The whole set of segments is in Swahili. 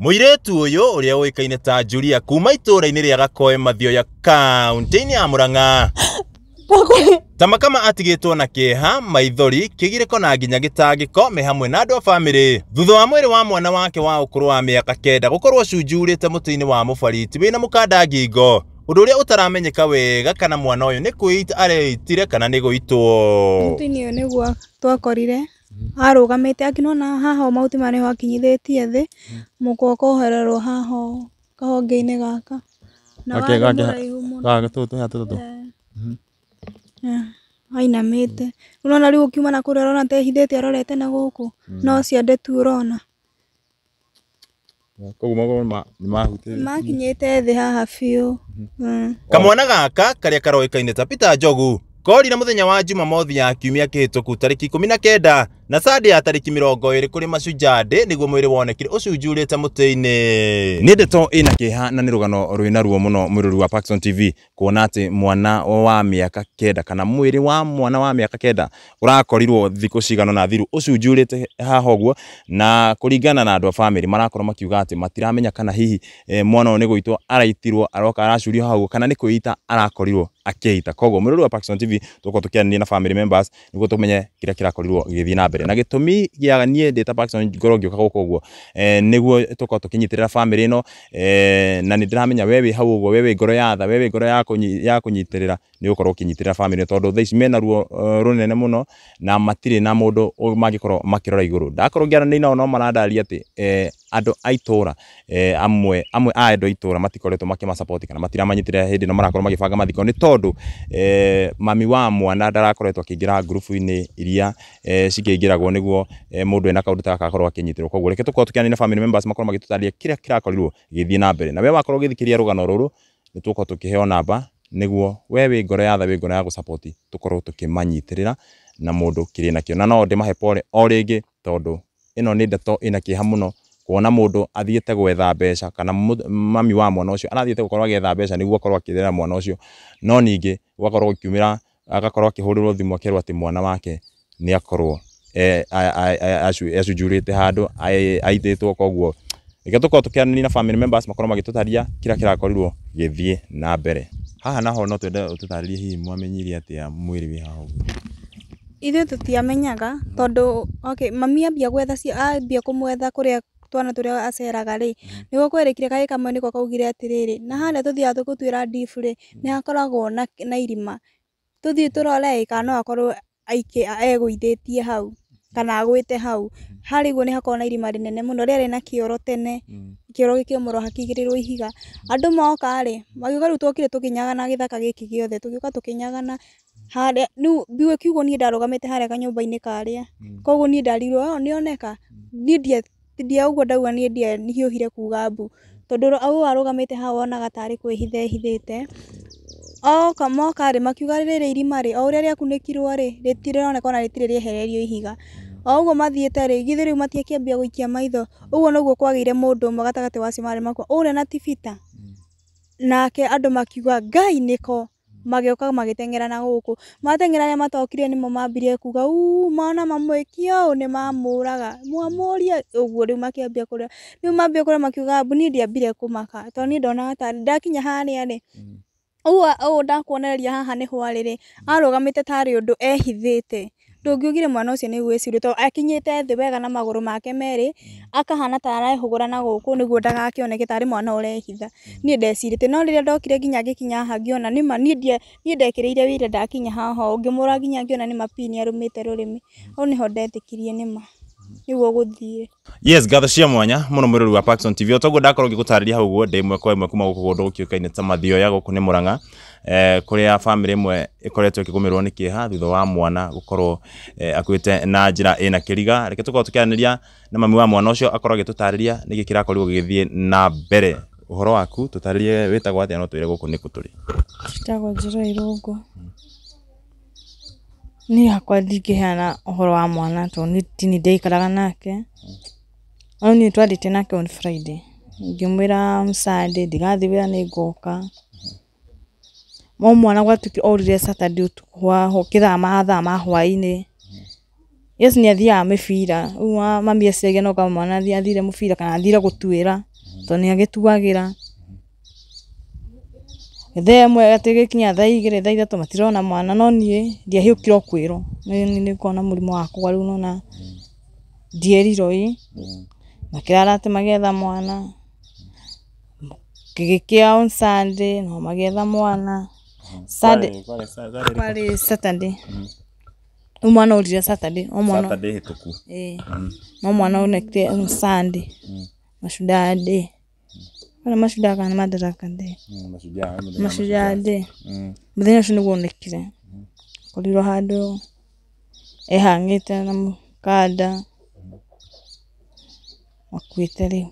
muiretu uyu uria uikaine ta Julia kuma itura-ini ria Gakoe Mathioya kaunti-ini ya Murang'a tamakama atigitwo na kieha maithori kigiriko na nginya gitangiko me hamwe na andu a bamĩrĩ thutha wa mwĩrĩ wa mwana wake wa ũkũrũ wa mĩaka kenda gũkorwo cunjurĩte mũtĩ-inĩ wa mũbariti wĩna mũkanda ngingo ũndũ ũrĩa ũtaramenyeka wega kana mwana ũyũ nĩ kwĩita areitire kana nĩ gwĩtwo mũtĩ-inĩ ũyũ nĩguo twakorire Mm-hmm. arugamite akinona haha mauti mahuti maya nĩho akinyithĩtie thĩ mm-hmm. mũkwa ũkohererwo haha ũũ kahonge-inĩ gaka na warĩ mũraihu mũno ainamĩte rĩu nĩwona rĩu ũkiuma na kũrĩa ũrona ta ehithĩte arorete na guku mm-hmm. no ciande tu ũrona koguo magũrũ nĩmahutĩte makinyĩte thĩ haha biũ mm. kamwana gaka karĩa karoĩkaine ta Peter Njogu korire muthenya wa jumamothi ya kiumia kĩhĩtũku tariki ikũmi na kenda na sadi ya tariki mirongo iri kuri macujade niguo mwiri wonekire ucunjurite muti-ini ni ndeto ina kiha na ni rugano rwina ruo muno mwiruri wa Paxson TV kuona ati mwana wa miaka kenda kana mwiri wa mwana wa miaka kenda urakorirwo thiku cigano na thiru ucunjurite haha guo na kuringana na andu a family marakorwo makiuga ati matiramenya kana hihi e, mwana ni gwitwo araitirwo aroka aracurio hau kana ni kwita arakorirwo akiita koguo mwiruri wa Paxson TV tuko tukiarania na family members niguo tumenye kira kirakorirwo gigithii na mbere mbere na gitumi gia nie ndä ta on ngoro ngä å ka gå ka guo eh, nä guo tå korwo tå kä nyitä rä ra bamä ä no eh, na nä ndä ramenya we wä hau å guo we wä ngoro ya tha we wä ngoro ya kå nyitä rä ra ni gå kinyitira family kä nyitä rä ra bamä tondå thaici mena ruo uh, rå nene na matire na mundu ndå makirora iguru makä rora igå rå ndakorwo ngä aranä nao no marandaria atä eh a itå ra eh, amwe amwe a andå a itå ra matikoretwo makä ma kana matira manyitira hindi no marakorwo magä banga mathiko nä eh mami wa mwana ndarakoretwo akä ingä ra ngurubu-inä iria eh ingä ragwo nä guo eh, må ndå ena kaå ndå ta gakakorwo akä nyitä rwo koguo reke tå korwo tå kä anä na makorwo magä tå tarä kä na mbere na we wakorwo githikiria rugano ruru ni rå gano rå namba niguo we wi ngoro ya tha wi ngoro ya gu support tukorwo tukimanyitirira na mundu kiri kio na no ndimahe pole o ringi tondu ino ni ndeto ina kiha muno kuona mundu athiite gwetha mbeca kana mami wa mwana ucio arathiite gukorwo agietha mbeca niguo akorwo akirera mwana ucio no ningi gugakorwo gukiumira agakorwo akihurirwo thimu akerwo ati mwana wake ni akorwo e, acunjurite handu aititwo koguo reke tukorwo tukiaranĩria na family members makorwo magĩtũtaria kira kĩrakorirwo githie na mbere haha naho no twende ũtũtarĩrie hihi mwamenyire mwä rä wĩ haha ũguo tå tiamenyaga tondå okay, mami ambia gwetha ambia rä a twana tå rä a aceraga rä nä guo rĩ mm-hmm. nĩguo kwerĩkire kaĩ kamwe nĩko kaugire atä rä rä na harä a tå harĩa tũthiaga tũgũtuĩra ndibu rĩ mm-hmm. nĩ hakoragwo na, na irima tå rore ä kana no akorwo egå ithä tie hau kana agwite hau mm. guo ni hakona na irima rinene muno riari na kioro tene mm. kioro gikiomorwo hakigirirwo ihiga andu moka ri magiuka riu twokire na githaka giki giothe tugiuka na haria riu biwe kiugo nie ndarugamite haria kanyumba-ini karia mm. koguo nie ndarirwo yo oh, nioneka nie ndia uguo ndauga nie ndiahiũhire kuga mbu tondu au arũgamite hau onaga tari kwihithe hithite Oka moka-rĩ makiuga rĩrĩ irima-rĩ o ũrĩa rĩakunĩkirwo-rĩ rĩtironeka ona rĩtirĩ rĩehererio ihiga. O ũguo mathiĩte-rĩ githĩ rĩu matiakĩambia gũikia maitho, ũguo nĩguo kwagĩire mũndũ ũmwe gatagatĩ wa acio marĩ makuũ ũrĩa na tibita Nake andũ makiuga Ngai nĩko, magĩũka magĩteng'erana gũkũ. Mateng'era arĩa matokire nĩmo mambirie kuga uuuu mwana mamũĩkie ũũ nĩmamũraga, mwamũrie ũguo rĩu makĩambia kũrĩra. Rĩu mambia kũrĩra makiuga niĩ ndiambire kũmaka tondũ niĩ ndonaga tarĩ ndakinya harĩa-rĩ mm. ũguo ũũ ndakuonereria haha nĩ hwarĩ rĩ arũgamĩte tarĩ ũndũ ehithĩte ndũngiugire mwana ũcio nĩ gwĩcirio tondũ akinyĩte thĩ wega na magũrũ make merĩ akahana ta arehũgũra na gũkũ nĩguo ndagakĩoneke tarĩ mwana ũrehitha niĩ ndecirĩte no rĩrĩa ndokire nginya ngĩkinya haha ngĩona nĩma niĩ ndekĩrĩire wĩra ndakinya haha ũngĩmũra nginya ngĩona nĩma pini arũmĩte rũrĩmĩ hau nĩho ndetĩkirie nĩma. niguo guthie yes gatho cia mwanya muno mwiruri wa Paxson TV otoguo ndakorwo ngigutariria hau guo ndimwe kwa imwe kuma guku gundu gukiukaine ta mathioya guku ni Muranga eh kuria family imwe ikoretwo ikigumirwo ni kiha thutha wa mwana gukorwo eh, akuite na njira ina kiriga reke tukorwo tukiaraniria na mami wa mwana ucio akorwo agitutariria niki kirakorirwo gigithie na mbere uhoro waku tutaririe witagwo atia no twire guku niku turi njitagwo njira irungu hmm. ni gakwa ningä heana å horo wa mwana todndaikaraga nake ono niä twandä te nake ngäumä ra ndigathi ä ra nä ngoka omwana gwatuki rire ä aathaa mahwainänä athiaga mä bira maai awaathire m bira kana athire gå tuä ra tod nä agä tuagä ra thaa mwe atĩ ĩgĩkinya thaa igĩrĩ thaa ithatũ matirona mwana no nie niĩ ndiahiũkire o ni nĩngũkorwo na mũrimũ wa kũgwa rĩu nĩwona ndierirwo ĩ makirara atĩ magetha mwana gĩgĩkĩa on Sunday no magetha mwana kwarĩ Saturday rĩu mwana orire Saturday no mwana Saturday hituku eh mm. no mwana onekire on Sunday mm. mashudade day amacukaa nmadaraamacujad må mm. thenya å cio nä gwonekire akorirwo mm. handå ehangä te na kanda makuä te rä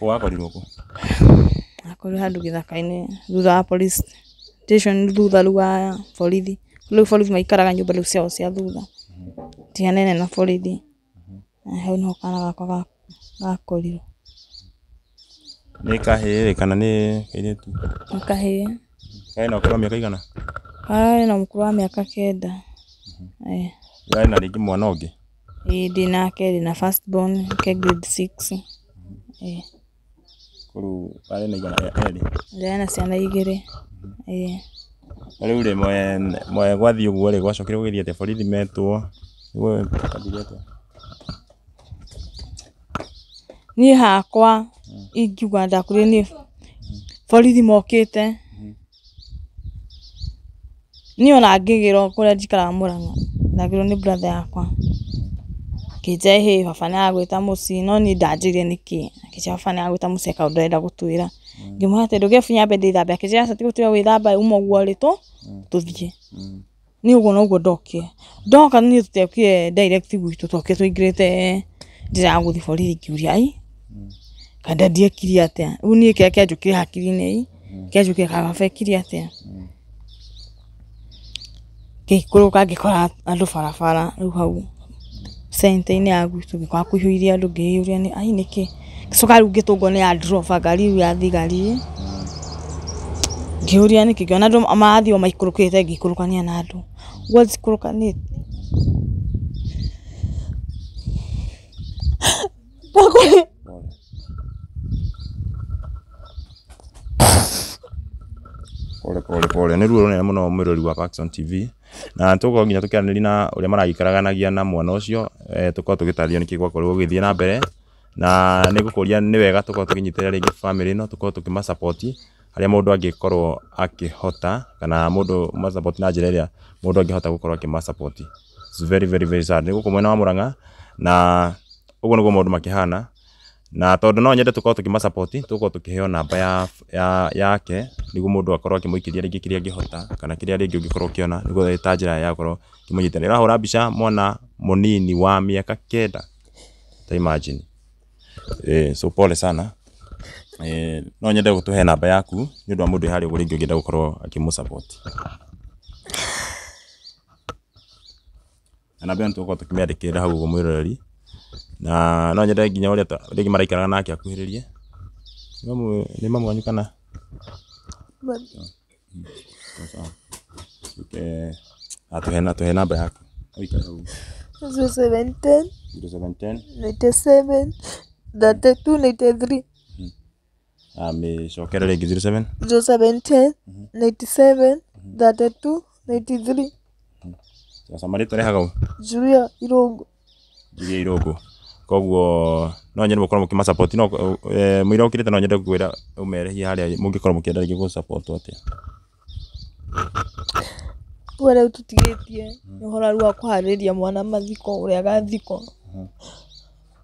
uakoriwhandå gä thakainä thuthawaä thutha rä u wa borithir ithimaikaraga nyå mba rä u ciao cia thuthatihananenaborithi mm. hu mm-hmm. nä okanagaka gakorirwo nä kahä kana nä kairĩtu kahä karä na å korwo mä aka igana kararä na må kå wa mä aka kenda yarä mhm. eh. na rĩngĩ mwana å ngä ä ndä nake ndä na firstborn ke grade six mhm. eh kå rä u warä na igana na ciana igä rä ä na rä u rä mwe gwathiä å guo rä gwacokire gå gä thiä atä borithi metwo nä niä hakwa ingiuga ndakuri ni borithi mokite ni ona ngigirwo kuria njikaraga muranga ndagirwo ni brother yakwa kinjia he baba ni agwita mucii no ni ndanjirie niki akinjia baba ni agwita mucii akaundu arenda gutwira ngimwira ati ndungibinya mbe ndithambe akinjia aca tigutwira withambe uma uguo ritu tuthie ni uguo noguo ndokire ndoka ni tutekire direct gwitu twokire twingirite eh, njira ya guthii borithi ngiuria ai kana ndiekire atia riu nie kia kianjukire hakiri-ini i kianjukire kababekire atia ngikũrũka ngĩkora andũ barabara rĩu hau sente centa-inĩ ya gwitũ ngĩkora kũihũire andũ ngĩĩyũria nĩ ai nĩkĩ ngĩcoka rĩu ngĩtũngwo nĩ ya droba ngari rĩu ya thigari ngĩũria nĩkĩ ngĩona andũ marathiĩ o maikũrũkĩte ngĩikũrũkania na andũ ũguo njikũrũkanĩte pole pole pole nä ruo ne muno må no wa Paxson TV na tå korwo nginya tå na å rä a maragäikaraganagia na mwana ucio eh tå korwo tå gä tarä rio nä na mbere na ni gukuria ni wega tå korwo tå family no tå korwo tå kä macapoti harä a må kana må ma support na njä ra angihota rä a må ndå angä very very korwo akä macapoti nä wa Murang'a na ugo guo nä makihana na tondu no nyende tukorwo tukima support tukorwo tukiheo namba ya ya yake niguo mundu akorwo akimuikiria ringi kiria ngihota kana kiria ringi ungikorwo kiona niguo ita njira ya korwo kimunyitanira rahura mbica mwana munini wa miaka kenda ta imagine eh so pole sana eh no nyende gutuhe namba yaku ni undu mundu ihari uguo ringi ungienda gukorwo akimu support na namba ĩyo nĩ tũgũkorwo tũkĩmĩandĩkĩrĩra hau ũguo mwĩroreri na no nyende nginya uria ringi maraikaraga nake akuhĩrĩrie nĩ mamwanyu kana atuhe ah, namba yaku amĩcokere rĩngĩ 07 0710 97 32 93 sasa marĩtwa rehaga u koguo no nyende mukorwo mukima support no eh muira ukirite no nyende umere hi haria mungikorwo mukienda ringi gu support atia tuwe rä u hora rä u akå mwana mathiko å rä a gathiko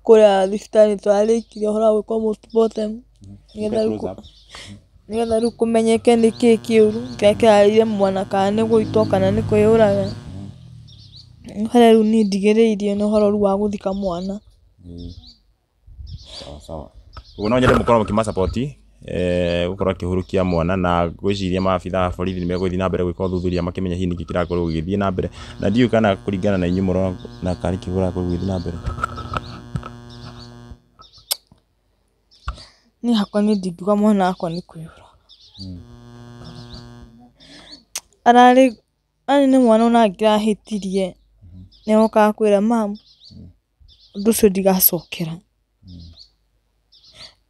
kå rä a thibitarä tå kire hora gwä kwo nä getha rä u kå menyeke nä kä kä å ru kä rä a kä mwana kana nä gå itwo kana ni kwä å raga harä a rä u niä ndigä hora rä wa gå mwana ni sawa sawa. Uguo no nyende mukorwo mukima support eh gukorwo kihurukia mwana na gwiciria maabitha a borithi ni meguthiĩ na mbere gwĩka ũthuthuria makimenya hihi nĩkĩ kĩrakorwo gĩgĩthiĩ na mbere na ndiũĩ kana kuringana na inyuĩ mũrona na karĩ kĩ kũrakorwo gĩgĩthiĩ na mbere ni hakwa niĩ ndingiuga mwana wakwa ni kwĩyũra ararĩ ani ni mwana ona angĩrahĩtirie nĩokaga kwĩra mamu ũndũ ũcio ndigacokera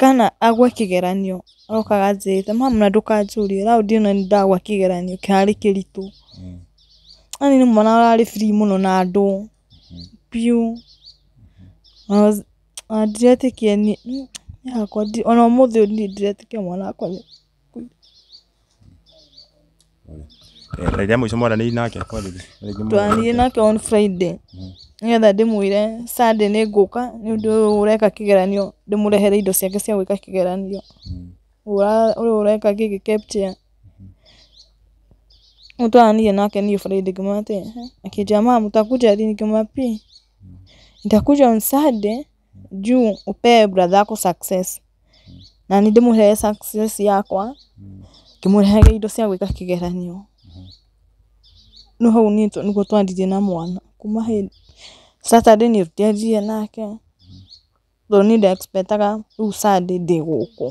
kana agwe kĩgeranio arokaga anjĩrĩte mami ona ndũkanjũrie raũndi ĩno nĩndagwa kĩgeranio kĩritũ yani nĩ mwana ũrarĩ free mũno na andũ biũ ona ndiretĩkia niĩ hakwa ona ũmũthĩ ũyũ ndirĩ ndiretĩkia mwana wakwa Rita rĩa mũico mwaranĩirie nake kwambĩrĩria? Twaranĩirie nake on Friday. Hmm. nĩgetha ndĩmwĩre Sunday nĩngũka nĩũndũ ũyũ ũreka kĩgeranio ndĩmũrehere indo ciake cia gwĩka kĩgeranio, ũyũ ũreka gĩgĩ KEPTCHA, rĩu twaranĩria nake niĩ Friday nikamwambia ehe, akĩnjĩra mum utakuja lini? nikamwambia nitakuja on Sunday juu upee brother ako success na niĩ ndĩmũhe success yakwa ngĩmũrehage indo cia gwĩka kĩgeranio, no hau nĩguo twandirie na mwana kuma hĩndĩ Saturday nĩtũtiaria nake nä tondũ nĩ rä u Sunday gå gũkũ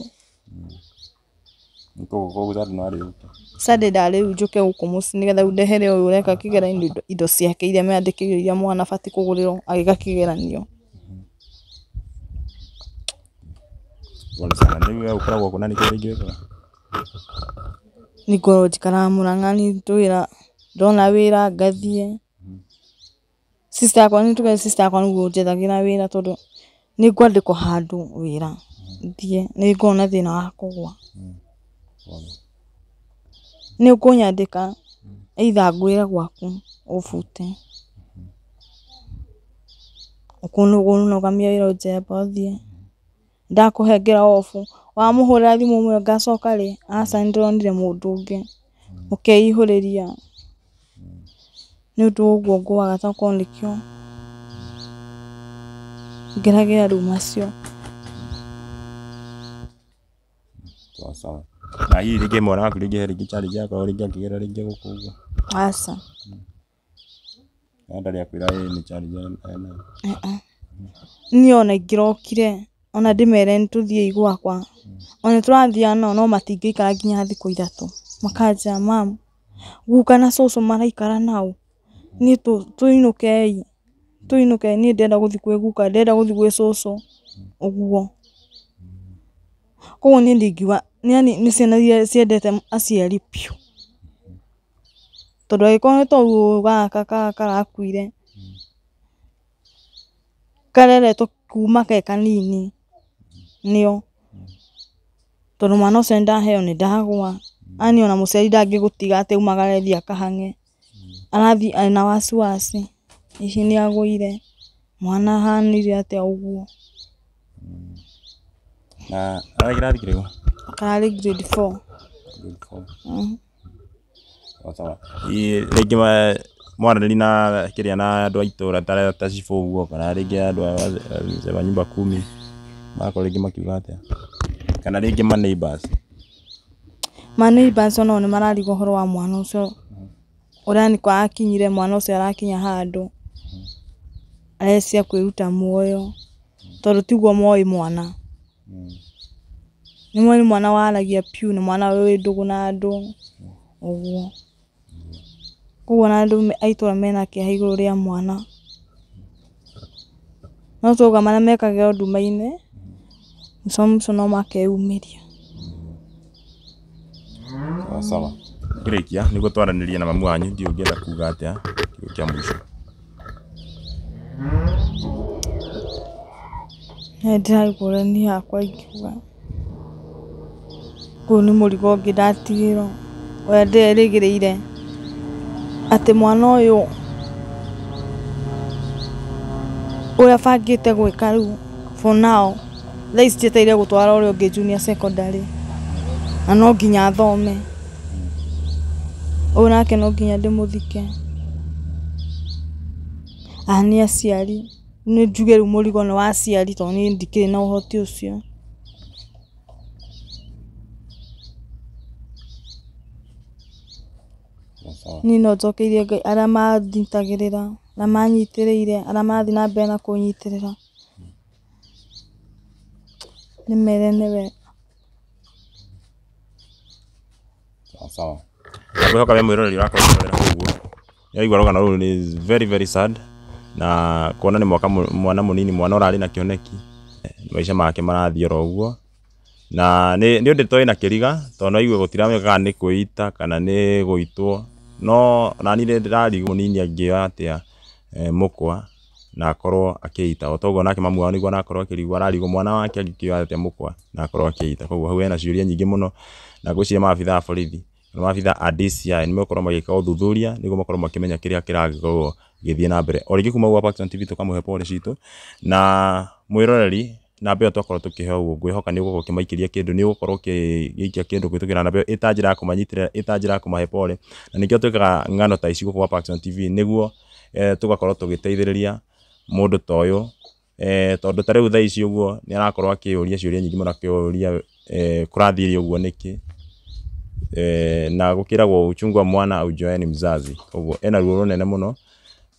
Sunday ndarĩ rĩu njũke gũkũ mũciĩ nĩgetha rĩu ndehere ũyũ ũreka kĩgeranio indo ciake iria meandä meandĩkĩirwo iria mwana abatiĩ kũgũrĩrwo agĩka kĩgeranio nĩngorwo njikaraga Mũrang'a ndona wä ra ngathiĩ sister akwa ni tuge sister akwa niguo njethagĩra wĩra tondũ nĩ ngwandĩkwo handũ wĩra thiĩ nĩ ngona thĩna wa kũgwa nĩ ũkũnyandĩka either ngwĩre gwaku ũbute ũkũnũgamia wĩra ũjembe ũthiĩ ndakũhengera off wamũhũrĩra thimũ ĩmwe ngacoka rĩ aca nĩndĩronire mũndũ ũngĩ mũkeihũrĩria nĩ ũndũ ũguo ngũaga tokorwo nĩkĩo ngeragĩra rĩu macio. na hihi rĩngĩ mwana waku rĩngĩ he rĩngĩ challenge akorwo rĩngĩ akĩgera rĩngĩ gũkũ ũguo? Aca. Niĩ ona ingĩrokire ona ndĩmere nĩtũthiĩi igwakwa ona nĩtũrathiaga nao no matingĩikara nginya thikũ ithatũ, makanja mam guka na cũcũ maraikara naũ? niĩ tũinũkei, tũinũkei ni ndĩrenda gũthiĩ kwĩ guka, ndĩrenda gũthiĩ gwĩ cũcũ, ũguo. Koguo niĩ ndingiuga, yaani ni ciana iria ciendete aciari biũ, tondũ angĩkorwo nĩ ta ũguo gaka gaka karakuire, kareretwo kuma ge kanini nĩo, tondũ mwana ndaheo ni ndagwa ani ona mũciari ndangĩgũtiga atĩ umagare athiĩ kahange arathiĩ ena wasiwasi aici nĩagũire mwana ahanire atĩa ũguo na ararĩ kĩrathi kĩrĩkũ kararĩ grade four mm. na kĩrĩa na andũ a itũra ta cibũ ũguo kana rĩngĩ andũ a nyumba kumi makorwo rĩngĩ makiuga atĩa kana rĩngĩ ma neighbours ma neighbours onao ũhoro wa mwana ũcio uria ni kwa akinyire mwana ucio arakinya handu arecia kwiruta muoyo tondu tiguo moi mwana ni nĩ mwana waragia piu ni mwana ũĩ ndugu na andũ ũguo koguo na andũ a mena kĩeha igũrũ rĩa mwana no twauga marĩa mekagĩrwo nduma-inĩ mwico wa mwico no makeyumĩria sawa sawa ngĩrĩkia nĩguo twaranĩrie na mamu wanyu ndiũĩ ũngĩenda kuga atĩa kiugo kĩa mũico he ndĩraigua hakwa ingiuga ũyũ nĩ mũrigo ũngĩ ndatigĩrwo ũrĩa nderĩgĩrĩire atĩ mwana ũyũ ũrĩa bangĩte gwĩka rĩu for now thaa ici njetereire gũtwara ũrĩa ũngĩ junior secondary na no nginya athome ũyũ nake no nginya må thike nĩ aciari nä njuge rä rĩu mũrigo nĩ waciari aciari tondũ ndikä rä na å hoti å cio niĩ no njokeirie Ngai rä ra arĩa manditagĩrĩra arĩa manyitĩrĩire arĩa mathiĩ na mbere na kå kũnyitĩrĩra ndĩmere nĩ wega. Sawa sawa hoka we mwiroreri ũrakorwo koguo yaigua rũgano rũu nĩ very very sad na kuona nĩ mwaka mwana mũnini mwana ũrarĩ na kĩoneki eh, make marathiĩ oro ũguo na nĩ ũndũ toĩ na kĩriga tondũ aigue gũtiramenya nĩ kwĩita kana nĩ gũitwo no nani nĩ ndĩrarigwo mũnini angĩoya atĩa eh, mũkwa na akorwo akĩita o toguo nake mamu wao nĩguo anakorwo akĩrigwo ararigwo mwana wake angĩkĩoya atĩa mũkwa na akorwo akĩita koguo hau hena ciũria nyingĩ mũno na ngwĩciria maabithaa a borithi na maabitha a DCI nĩ megũkorwo magĩka ũthuthuria nĩguo makorwo makĩmenya kĩrĩa kĩragĩkorwo gĩthiĩ na mbere o rĩngĩ kuma gwa Paxton TV tũkamũhe pole citũ na mwĩroreri namba ĩyo twakorwo tũkĩheo ũguo ngwĩhoka nĩ ũgũkorwo ũkĩmaikĩria kĩndũ nĩ ũgũkorwo ũkĩgĩikia kĩndũ gwĩtũkĩra namba ĩyo ĩta njĩra ya kũmanyitĩrĩra ĩta njĩra ya kũmahe pole na nĩkĩo twĩkaga ng'ano ta ici gũkũ gwa Paxton TV nĩguo eh, tũgakorwo tũgĩteithĩrĩria mũndũ ta ũyũ eh, tondũ ta rĩu thaa ici ũguo nĩ arakorwo akĩũria ciũria nyingĩ mũno akĩũria eh, kũrathiĩ ũguo nĩkĩ e, na gukiragwo uchungu wa mwana ujoe ni mzazi koguo ena ruo runene muno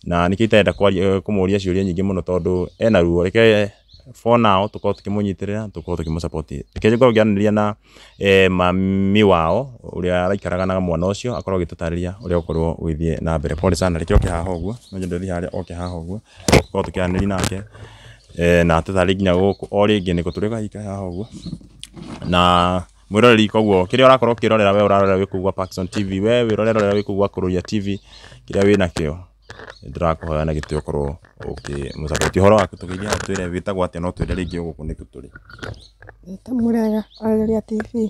na nikio kwa eh, kumuria ciuria nyingi muno tondu ena ruo reke for now tukorwo tukimunyitirira tukorwo tukimusapoti reke ngorwo ngianiriria na e, mami wao uria araikaraga na mwana ucio akorwo gitutariria uria gukorwo withie na mbere pole sana reke oke haha uguo no jende thi hari oke haha uguo tukorwo tukianiriria nake e, na tutari nginya guku o ringi niko turi kahika haha uguo na mwiroreri koguo kiria urakorwo kirorera we urarorera wi kugwa Parkson TV we wirorerorera wi kugwa Kururia TV kiria wina kio ndirakuhoya na gitio korwo ukimusapoti horo waku tugeithia twire vita atia no twire ringi guku ni turi eta murega Kururia TV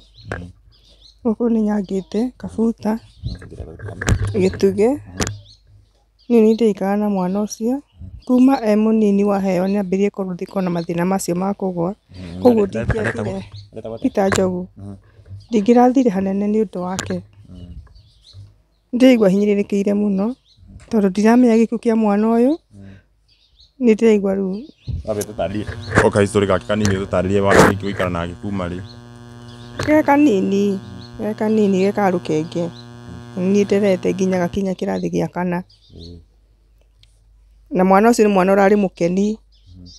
guku ni nyangite kabuta mm. gituge ni nite ikana na mwana ucio Kuma e heo waheo ambirie kũrũthĩkwo na mathina macio ma kũgwa, mm-hmm. koguo ndingĩathire Peter Njogu, mm-hmm. ndingĩrathire hanene nĩũndũ wake. Mm-hmm. Ndĩraigua hinyĩrĩrĩkĩire mũno tondũ ndiramenya giku kia mwana ũyũ, nĩndĩraigua rĩu Gwa kahistorĩ gake kanini ũtũtarĩrie wambĩrĩirie gũikara nake kuma rĩ? Ge kanini, ge kanini ge ka rũkenge, niĩ nderete nginya gakinya kirathi gĩa kana na mwana ucio ni mwana urari mukeni mm-hmm.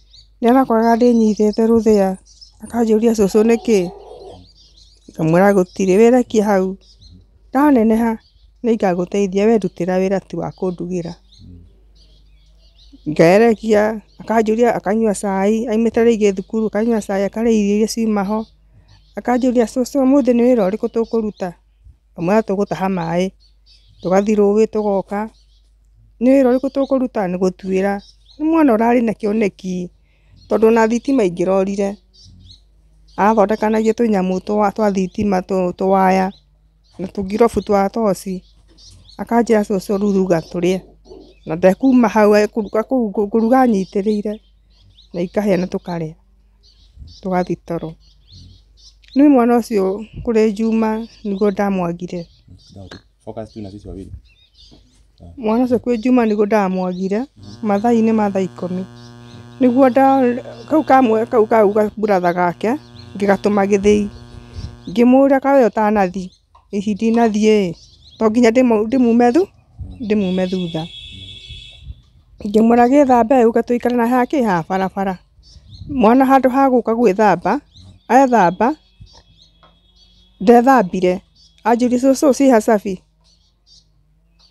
ni arakoraga ndinyitite ruthia akanjuria cucu niki ngamwira gutiri wira ki hau mm-hmm. ndaneneha ni ngaguteithia we ndutira wira ti wa kundugira mm-hmm. ngerekia akanjuria akanyua cai aimite ringi thukuru akanyua cai akarĩa irio iria ciuma ho akanjuria cucu umuthi ni wira uriku tukuruta ngamwira tugutaha maĩ tugathi rũĩ tũgoka kå ruta ũrĩkũ tũkũruta nĩ gũtuĩra nä mwana ũrarĩ na kĩoneki tondũ ona thitima ingĩrorire tå tũnyamũ twa thitima tũwaya na tũngirobu twa toci akanjĩra cũcũ rĩu ruga tũrĩe na ndekuma hau kũruga ire na ikahĩa na tũkarĩa tũgathiĩ toro. Niĩ mwana ũcio kũrĩ Juma nĩguo ndamwagire. mwana å ciokwä juma nä guo ndamwagire mathainä mathai ikå mi nä guo kau kaugamburatha gake ngä gatå ma gä thä i ngä må räa kao å tanathi ihindi nathiä tonginya dä mume thu ndä mume thutha ngä må ra gä thamba äuga tå ikara na ha kä ha barabara mwana handå hagå ka gwä thamba ethamba ndethambire anj ri cå cihacabi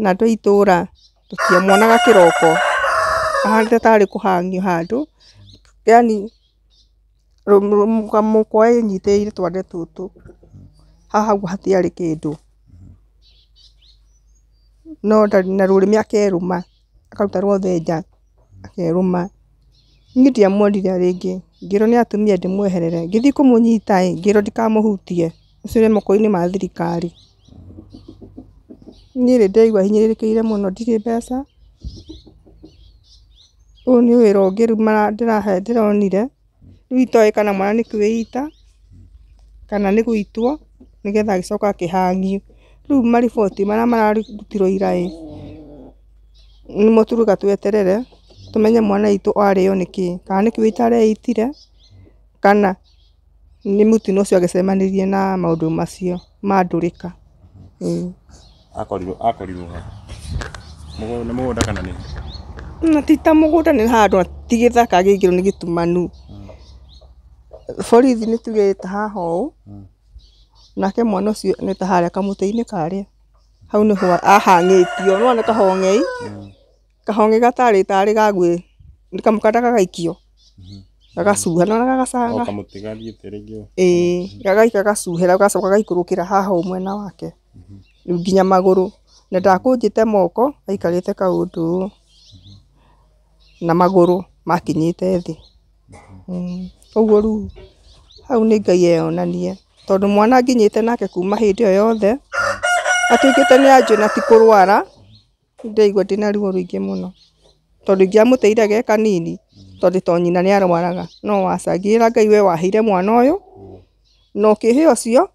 Yaani, na andå a itå ra tå tiamwonaga kä roko ahana tarä kå hang'io handå yani kamå ä nyitä ire twande tå tå hahau hatiarä kä ndå no na rå rä me akerå ma akaruta rwothe nja akerå ma ingä rä ngä ngä ro nä atumia ndä mweherere ngä thiä kå må ngĩthiĩ ngä ro ndikamå hutie å cio rä inĩ ma thirikari niĩ nĩ ndaigua må no ndirä mbeca, ũyũ nĩ wĩra ũngĩ rĩu ndĩronire, rĩu itoĩ kana mwana nĩ kwĩita kana nĩ gũitwo nĩgetha agĩcoka akĩhang'io, rĩu mariboti marĩa mararutirwo ira nä mo tuuga tweterere menye mwana itå arä o nä kä kana nä nĩ ita areitire kana nä å cio agä cemanä rie na maå ndå macio ma ndũrĩka, ĩĩ akorirwo nä må gå kana nä na ti ta må gå nda nä handå na ti gä thaka gä igä rwo nä gä tumanu hmm. borithi nä tuge ta haha å hmm. nake mwana å cio nä ta harä a kamå karä a hau nä ahangä tio nä wone kahongei hmm. kahonge gatarä tarä gagwä kamukanda gagaikio gagacuha na gagacanga ä gagaika gacuhä gacoka gaikå rå kä ra haha å mwena wake mm -hmm nginya maguru na ndakunjite moko aikarite kaundu na maguru makinyite thi koguo mm. ru hau ni ngai eonanie tondu mwana nginyite nake kuma hindi iyo yothe atuikite ni anju na ti kurwara ndiraigua ndina ruo ruingi muno tondu ingiamuteire ge kanini tondu to nyina ni arwaraga no wacagira ngai we wahire mwana uyu na ukihia cio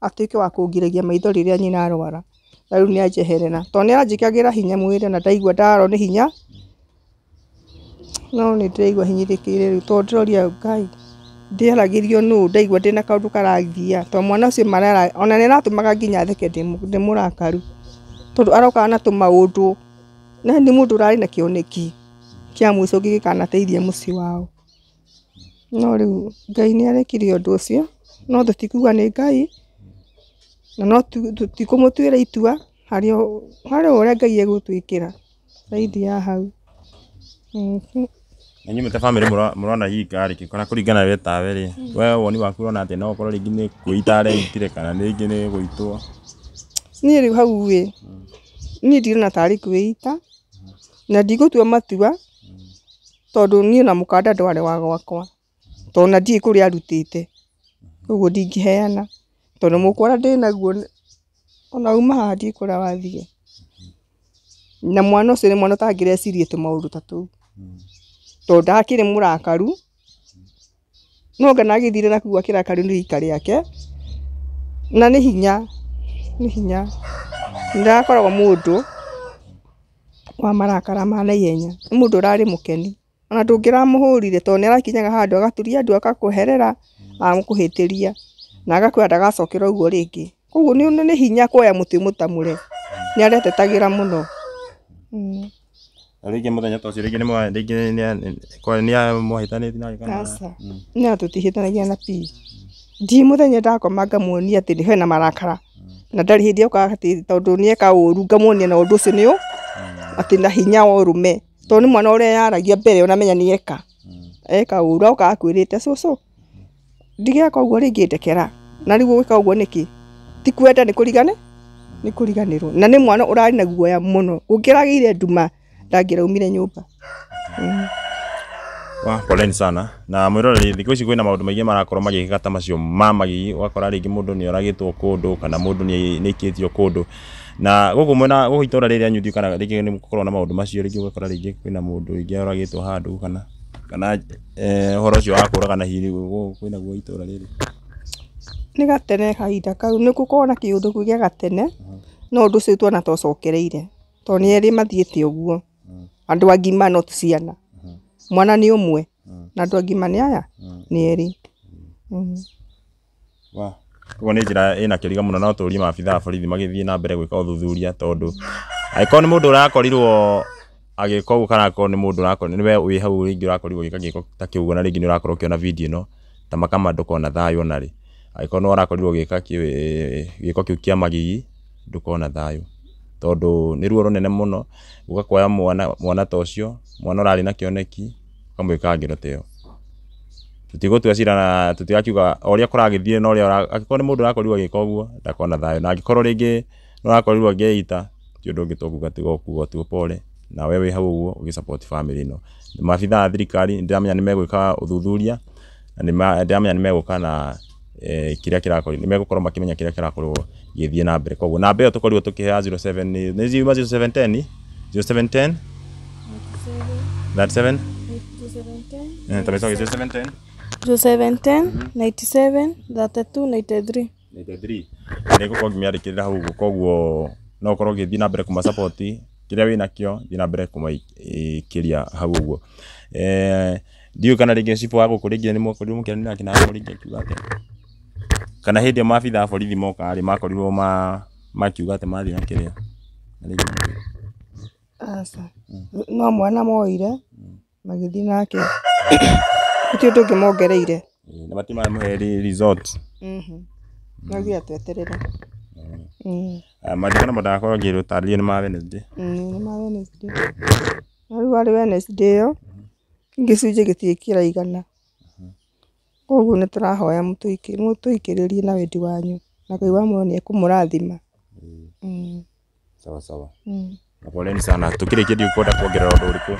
atuike wa kungiragia maitho riria nyina arwara na rĩu nĩ anjeherera tondũ nĩ anjĩkagĩra hinya mwire na ndaigua ndarwo ni hinya no nĩ ndĩraigua hinyĩrĩkĩire rĩu tondũ ndĩroria Ngai ndĩeragĩrio nũũ ndaigua ndĩna kaũndũ karagia to mwana ucio ũcio ona ni ratumaga nginya theke ndi murakaru tondũ arokaga na tũmaũndũ na ni mũndũ ũrarĩ na kioneki kĩoneki kĩa mũico gĩgĩkanatĩirie muci wao no rĩu Ngai ni arekire ũndũ ucio no tũtikuga ni Ngai na no tũtikũmũtuĩra itua harĩ ũrĩa Ngai egũtwĩkĩra thaidi ya hau mhm. na inyuĩ ta bamĩrĩ mũrona hii karĩki kana kũringana we tawe rĩ we woni waku ũrona atĩ no ũkorwo rĩngĩ nĩ kwĩita areitire kana rĩngĩ nĩ gwĩitwo niĩ rĩu hau ĩ niĩ ndirona tarĩ kwĩita na ndigũtua matua tondũ niĩ na mũkanda ndwarĩ wa gwakwa tondũ ona ndiĩ kũrĩa arutĩte ũguo ndingĩheana tondũ mũkwara ndĩnaguo ona uma haha ndiũĩ kũrĩa wathiĩ na mwana ũcio nĩ mwana ũtangĩreciria tũmaũndũ ta tũu tondũ ndakĩrĩ mũrakaru no ngana agĩthire nakũu akĩrakario nĩ rika rĩake na nĩ hinya nĩ hinya ndakoragwo mũndũ wa marakara ma naihenya nĩ mũndũ ũrarĩ mũkeni ona ndũngĩramũhũrire tondũ arakinyaga handũ agaturia andũ agakweherera agakũhĩtĩria na agakwĩra ndagacokera ũguo rĩngĩ koguo ni hinya kuoya mũtĩ mũtamũre nĩ aretetagira mũno mm. rĩngĩ mũthenya ta ũcio rĩngĩ nĩmwahĩtanĩtie nake kana mm. no tũtihĩtanagia na pi ndi mũthenya ndakoma ngamuonia atĩ hena marakara mm. na ndarĩ hĩndĩ oka atĩ tondũ nĩeka ũru ngamuonia na ũndũ ũcio nĩũ atĩ na hinya wa ũrũme tondũ nĩ mwana ũrĩa yaragia mbere onamenya nĩeka eka ũru oka akwĩrĩte cũcũ ndigeka uguo ringi ndekera na riu gwika uguo niki ti kwenda ni kurigane ni kuriganirwo na ni mwana urari na guoya muno gukiragiire nduma ndangiraumire nyumba wa poleni sana na mwiroreri thiku ici kwina maundu maingi marakorwo magikika ta macio ma magigi ugakora ringi mundu ni oragitwo kundu kana mundu ni ikitio kundu na guku mwena guku itora riria nyu kana ringi ni gukorwo na maundu macio ringi ugakora ringi kwina mundu ringi oragitwo handu kana kana å eh, horo å cio wakå raga nahirikwä naguo itå ra rä rä nä gatene hahinda kau nä g korwona kä å ndå kuä gäagatene no å ndå å ci twona tocokereire tond nä erä mathiä te å guo andå angima no tå ciana mwana nä å mwe na andå angima nä aya nä erä koguo nä njä ra ä na kä riga må no naåtå rie mabithaabårthi magä thiä nambere gwä ka å thuthuria tondå angä korwo nä må ndå å rakorirwo agĩka kana akorwo nĩ mũndũ ũrakora nĩ we wĩ hau rĩngĩ ũrakorirwo ũgĩka gĩko ta kĩu na rĩngĩ nĩ ũrakorwo ũkĩona video no ta makama ndũkona thayũ ona rĩ angĩkorwo no ũrakorirwo ũgĩka gĩko kĩu kĩa magigi ndũkona thayũ tondũ nĩ ruo rũnene mũno gũgakuoya mwana mwana ta ũcio mwana ũrarĩ na kĩoneki ũkamwĩka ngero ta ĩyo tũtigũtua cira na tũtigakiuga o ũrĩa kũragĩthire na ũrĩa angĩkorwo nĩ mũndũ ũrakorirwo agĩka ũguo ndakona thayũ na angĩkorwo rĩngĩ nĩ ũrakorirwo agĩĩita ti ũndũ ũngĩ tũkuga tiga o kuga tu na wewe hau uguo support family no maabitha a thirikari ndiramenya ni megwika uthuthuria na ndiramenya ni megwika na e, kiria kirakorwo ni megukorwo makimenya kiria kirakorwo githie na mbere koguo namba iyo tukorirwo tukihea 07 ni ziuma 0710 0710 0710 0710 97 nä gå korwo ngä mä andä kä rä ra hau koguo no korwo gä thiä na mbere kå ma kä eh, rä a wä nakio thiä na mbere kå maikä ria hau å guo ndiå kana rä ngä cibå wa gå kå rä ngä nä mwakorirwo må na akä rä akiuga kana hä ndä ä borithi moka rä makorirwo makiuga te mathiä na kä rä a no mwana moire magä thiä nake tio tå ngä mongereire eh, nä matimamå he nogia mhm Eh, mathigano madakorwo ngĩrutarĩrio nĩ ma Wednesday mm, nĩ ma Wednesday na rĩu warĩ Wednesday ĩyo mm-hmm. gĩcunjĩ gĩtirĩ kĩraigana mm-hmm. koguo nĩ tũrahoya mũtũikĩrĩrie na wendi wanyu na Ngai wa muoyo nĩ ekũmũrathima mm. Mm. sawa sawa na poleni sana tũkĩrĩkĩtie ũkwenda kuongerera ũndũ ũrĩkũ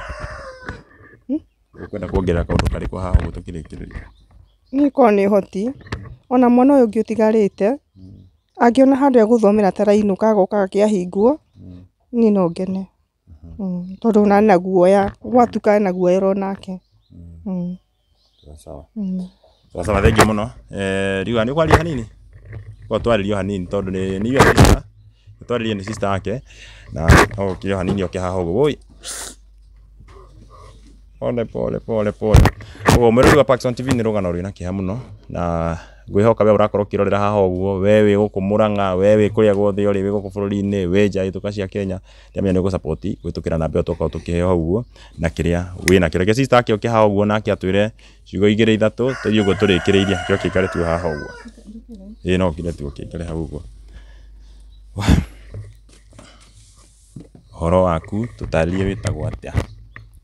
hmm? ũkwenda kuongerera kaũndũ karĩkũ haha ũguo tũkĩrĩkĩrĩria niĩ korwo nĩ ũhoti ona mwana ũyũ ũngĩ ũtigarĩte angiona handũ egũthomera atarainũka agoka akĩahingwo mm. niĩ no ngene mm-hmm. mm. tondũ ona na guoya gwatuka na guoya onake mm. sawasawa thengiũ mũno eh, riũa nĩ ũkwaria hanini no twarĩrie hanini tondũ nĩ iga twarĩrie nĩ sister yake na okire hanini oke haha ũguo woi pole pole pole pole ũguo mwĩrĩ wa Paxson TV nĩ rũgano rwĩna kĩeha mũno na ngwihoka we urakorwo ukirorera haha uguo we wi guku muranga we wi kuria guothe uri wi guku bururi-ini wi nja hituka cia kenya ndiamenya ni ugucapoti gwitukira namba tukorwo tukiheo uguo na kiria wina kio reke sister ake oke haha uguo nake atwire ciugo igiri ithatu tuthii uguo turikiriirie kio kiikare tu haha uguo ii no kire tu kiikare hau uguo horo waku tutaririe witagwo atia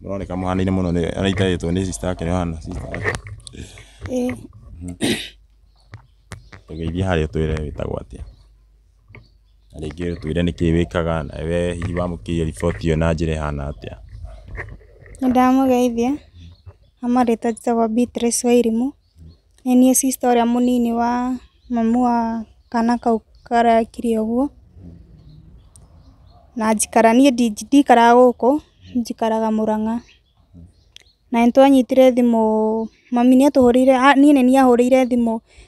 muroneka muhanaine muno anaitaitwo ni sister ake ni hana sister ake tugeithie harä twä re wä tagwo atä na rä ngä twä re nä kä wä kaga nawe hihi wamå riboti ä na njä ra ä hana atä a nä ndamå geithia na marä twa njitagwo Beatrice Wairimå nä niä cista å rä a må nini wa mamu wa kana kau karekire å guo na njikara niä ndikaraga gå kå njikaraga må ranga na nä twanyitire thimå mami nä atå hå rä ire niä nä niahå rä ire thimå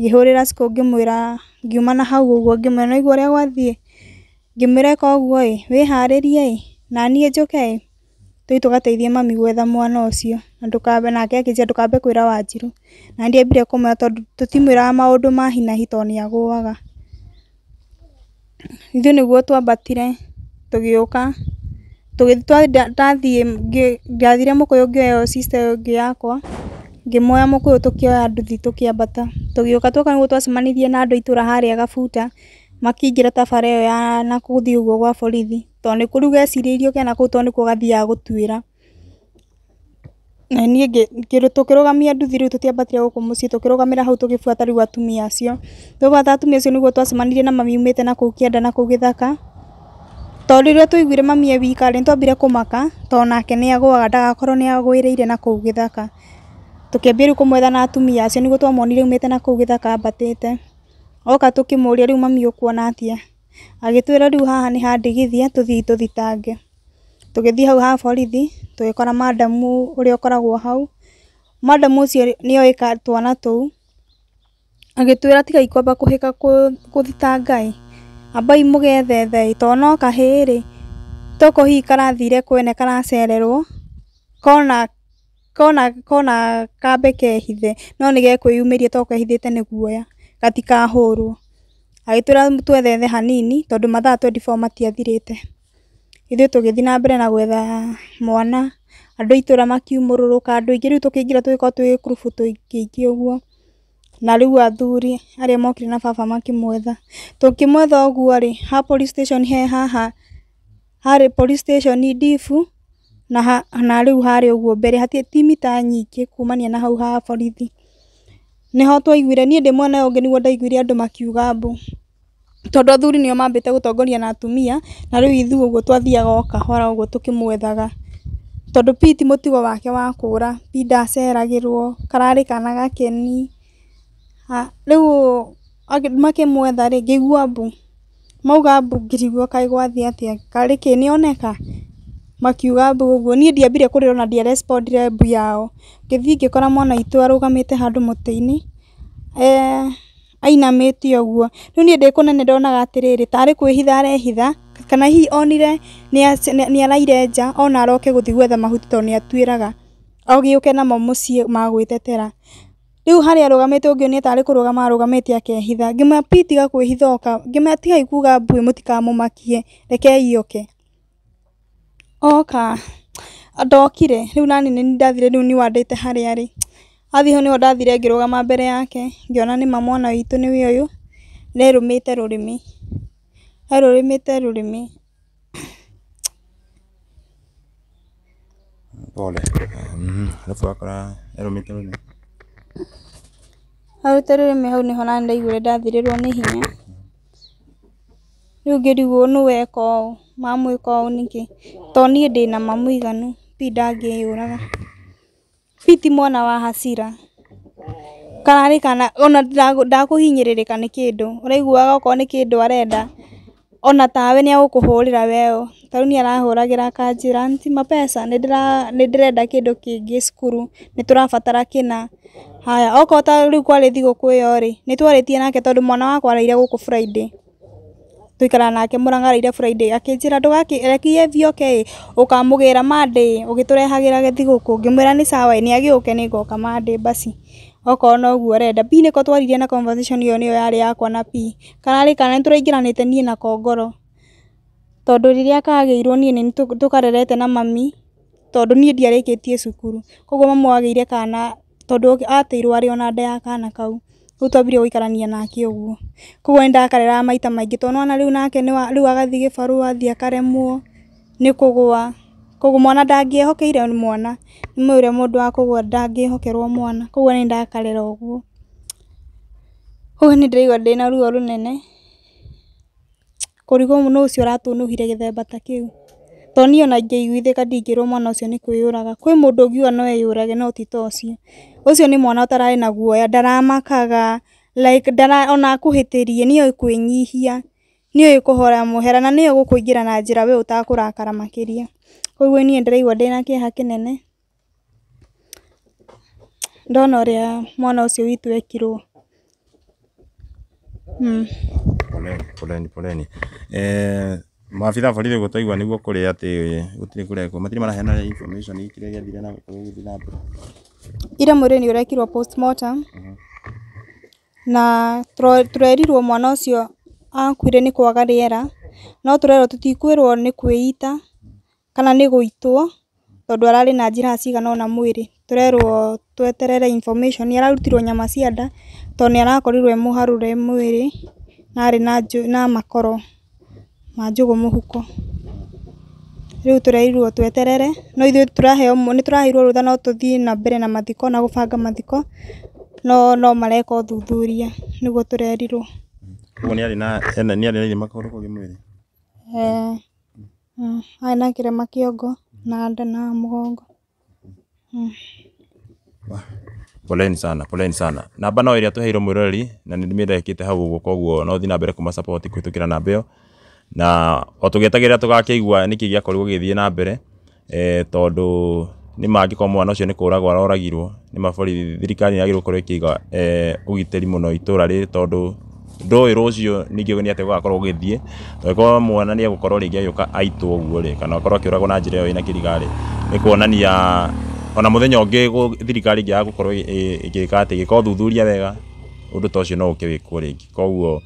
ngĩhũrĩra cukũ ngĩmwĩra ngiuma nahau ũguo ngĩmwĩra nĩwaigua ũrĩa gwathiĩ, ngĩmwĩra ĩka ũguo ĩ, wĩharĩrie ĩ, naniĩ njũke ĩ, tũthiĩ tũgateithie mami gwetha mwana ũcio, na ndũkambe nake akĩnjĩra ndũkambe kwĩra Wanjirũ, na nĩ ndiambire kũmwĩra tondũ tũtimwĩraga maũndũ ma hi na hi tondũ nĩagũaga. Ithuĩ nĩguo twambatire, tũgĩũka, tũgĩthiĩ ndathiĩ ndathire Mũkũyũ ngĩoya sister ĩyo ĩngĩ yakwa ngimoya mukuyu tukioya nduthi tukiambata tugiuka tuoka niguo twacemanirie na andu itura haria gabuta makiingira tabara iyo ya na kuthii uguo gwa borithi tondu niku riu geciriirie ukienda kuu tondu kuga gathiaga gutuira na nie tukirugamia nduthi riu tutiambatire guku mucii tukirugamira hau tugibuata riu atumia acio tugibata atumia acio niguo twacemanirie na mami umite na kuu kienda na kuu githaka tondu riria twiguire mami e wika ni twambire kumaka tondu nake ni agwaga ndagakorwo ni agwiriire na kuu githaka tukiambia riu kumwetha na atumia acio niguo twamonire umite na kuu githaka ambatite oka tukimuria riu mami ukuona atia agitwira riu haha ni handigithie tuthii tuthitange tugithii hau ha borithi tugikora madamu uria ukoragwo hau madamu ucio nioika twana tuu agitwira tiga ikwamba kuhika kuthitangai ambai mugethethei to kahiri to kuhii karathire kwene karacererwo kona kona kona kambe kehithe no nige nĩgekwĩyumĩria tondũ kehithĩte ni guoya gatikahũrwo agĩtwĩra twethethe hanini tondu mathaa 24 boo matiathirĩte ithuĩ tũgĩthiĩ na mbere na gwetha mwana andũ a itũra makiumũrũrũka andũ aingĩ rĩu tũkĩingĩra tũgĩkorwo twĩ ngurubu tũingaingĩ ũguo na rĩu athuri arĩa mokire na baba makĩmwetha tũkĩmwetha uguo ri ha police station he haha harĩ police station ndibu na ha, na rĩu harĩa uguo mbere timi ta nyingĩ kumania na hau ha forithi borithi. Nĩho twaiguire niĩ ndĩ mwena ũyũ ũngĩ nĩguo ndaiguire andu makiuga mbũ, tondũ athuri nĩo mambite gutongoria na atumia, na riu ithu uguo twathia goka hora uguo tukimwethaga tondũ piti mutigo wake wa kũra, P ndaceragĩrwo, kararĩ kana gakeni, rĩu makĩmwetha-rĩ, ngĩigua mbu, mauga mbu ngĩrigwo kaĩ gwathiĩ atĩa, karĩ kĩ nĩoneka? makiuga mbu ũguo niĩ ndiambire kũrĩra ona ndiarespondire mbu yao ngĩthiĩ ngĩkora mwana witũ arũgamĩte handũ mũtĩ-inĩ e, ainamĩte ũguo rĩu niĩ ndĩ kũnene ndonaga atĩrĩrĩ tarĩ kwĩhitha arehitha kana hihi onire nĩ araire nja ona aroke gũthiĩ gwetha mahuti tondũ nĩ atuĩraga agĩũke namo mũciĩ ma gwĩtetera rĩu harĩa arũgamĩte ũngĩ nĩ tarĩ kũrũgama arũgamĩte akehitha ngĩmwĩra pi tiga kwĩhitha ũka ngĩmwĩra tigai kuuga mbu mũtikamũmakie rekei oke oka ndokire u nani nĩ ndathire rĩu harä harĩa arĩ athiĩ hau ho ndathire gama mbere yake ngĩona nĩma mwana witũ nĩwe ũyũ nĩerũmĩte rũrĩmĩ erũrĩmĩte rũrĩmĩ pole mm-hmm. alafu akora te rå rä rũrĩmĩ hau ndaigå re ndathirä rwo nä hinya ngä ngĩrigwo nä weka å ma mwĩka ũũ nĩkĩ? To niĩ ndĩna ma mũiganu pii ndangĩyũraga. Pii ti mwana wa hasira. Kararĩ kana ona ndakũhinyĩrĩrĩka nĩ kĩndũ. Ũraiguaga okorwo nĩ kĩndũ arenda ona tawe nĩagũkũhũrĩra weo. Ta rĩu nĩarahũragĩra kanjĩra aunty Mapesa nĩndĩrenda kĩndũ kĩngĩ cukuru, nĩtũrabatara kĩna. Haya, okorwo ta rĩu kwarĩ thigũkũ ĩyo-rĩ, nĩtwarĩtie nake tondũ mwana wakwa araire gũkũ Friday. tuikara nake murangareire friday akinjira ndugakirekie thioke ukamugira mande ugiturehagira githiguku ngimwira ni sawa ni agiuke ni ngoka mande basi okorwo noguo urenda pi niko twaririe na conversation iyo niyo yari yakwa na pi karari kana nituringiranite nie na kongoro tondu riria kagiirwo nie ni tukarerete na mami tondu nie ndiarikitie cukuru koguo mami wagiire kana tondu atiirwo ari ona nda ya kana kau riu twambire guikarania nake uguo koguo ndakarera maita maingi tondu ona riu nake riu agathii gibaru athii akaremwo ni kugwa koguo mwana ndangiehokeire mwana ni mwire mundu wa kugwa ndangiehokerwo mwana koguo ndakarera uguo koguo nindirigua ndina ruo runene kurigwo nuu ucio uratunuhire githembata kiu To niĩ ona ingĩiguithĩka ndingĩrũma ona ũcio nĩ kwĩyũraga. Kwĩ mũndũ ũngiuga no eyũrage no ti ta ũcio. Ũcio nĩ mwana ũtararĩ na guoya, ndaramakaga, like ona akũhĩtĩrie nĩoĩ kwĩnyihia, nĩoĩ kũhoera mũhera na nĩoĩ gũkũingĩra na njĩra we ũtakũrakara makĩria. Kwoguo niĩ ndĩraigua ndĩna kĩeha kĩnene ndona ũrĩa mwana ũcio witũ ekirwo. Hmm. Poleni poleni. Eh, maabitha a borithi gũtaigua nĩguo kũrĩ atĩ gũtirĩ kũrekwo matirĩ maraheana information kĩrĩa gĩathire na gũthiĩ na mbere ira mwĩrĩ nĩ ũrekirwo postmortem na tũrerirwo mwana ũcio akuire nĩ kwaga rĩera no tũrerwo tũtikwĩrwo ni kwĩita kana ni gũitwo tondũ ararĩ na njĩra cigana ũna mwĩrĩ tũrerwo tweterere information nĩararutirwo nyama cia nda tondũ nĩarakorirwo e mũharũre mwĩrĩ na arĩ na makoro ma muhuko riu turerirwo tweterere no ithu turaheo ni tũraheirwo rutha no tũthiĩ na mbere na mathiko na gũbanga mathiko no no mareka ũthuthuria nĩguo tũrerirwo koguo nĩ arĩ na ni ari na irema kũhũrũkwo kĩmwĩrĩ eh ai na kĩrema kĩongo na nda na mugongo mũgongo poleni sana poleni sana namba no ĩrĩa tũheirwo mwĩroreri na nĩ ndĩmĩandĩkĩte hau ũguo koguo no ũthiĩ na mbere kũma support kũhĩtũkĩra namba ĩyo na otugetagira tugietegerera tugakigua niki giakorirwo githie na mbere e, tondu ni ma angikorwo mwana ucio ni kuragwa aroragirwo ni maborithi thirikari yagirwo gukorwo ikiiga ugitĩri e, mũno itũra rĩrĩ tondũ ndũĩ rũcio ningĩ nĩ atĩ gũgakorwo gũgĩthiĩ tondũ mwana ni egũkorwo rĩngĩ agĩũka aitwo ũguo ri kana akorwo akĩũragwo na njĩra ĩyo ĩna kĩriga rĩ nĩ kuonania ona mũthenya ũngĩ thirikari ĩngĩaga gũkorwo ĩgĩka atĩ ĩgĩka thuthuria wega undu ta ũcio no ũkĩwĩkwo rĩngĩ koguo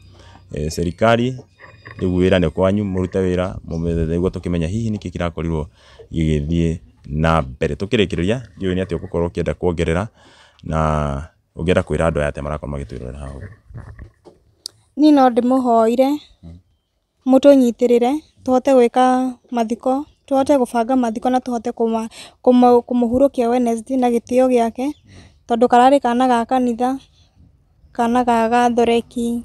serikari rĩu wĩra nĩ kwanyu mũrute wĩra nĩguo tũkĩmenye hihi nĩkĩ kĩrakorirwo gĩgĩthiĩ na mbere tũkĩrĩkĩrĩria ndiũĩ nĩ atĩ ũgũkorwo ũkĩenda kuongerera na ũngĩenda kwĩra andũ aya atĩa marakorwo magĩtwĩrorera haha ũguo niĩ no ndĩmũhoire mũtũnyitĩrĩre tuhote gwĩka mathiko tuhote gũbanga mathiko na tũhote kũmũhurũkia Wednesday na gĩtĩo gĩake tondũ kararĩ kana ga kanitha kana ga gathoreki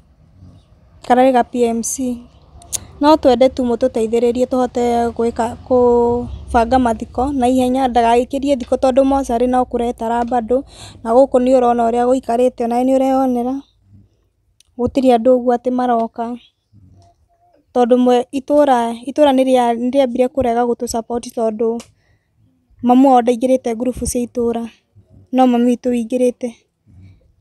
Kararĩ ga PMC. No twende tu mũtũteithĩrĩrie tũhote gwĩka banga mathiko na ihenya ndagagĩkĩrie thikũ tondũ mocarĩ no kũretara bado na gũkũ nĩ ũrona ũrĩa gũikarĩte nawe nĩ ũreyonera. Gũtirĩ andũ ũguo atĩ maroka tondũ itũra nĩ rĩambire kũrega gũtũ support tondũ mamu wao ndaingĩrĩte group cia itũra no mami witũ ũingĩrĩte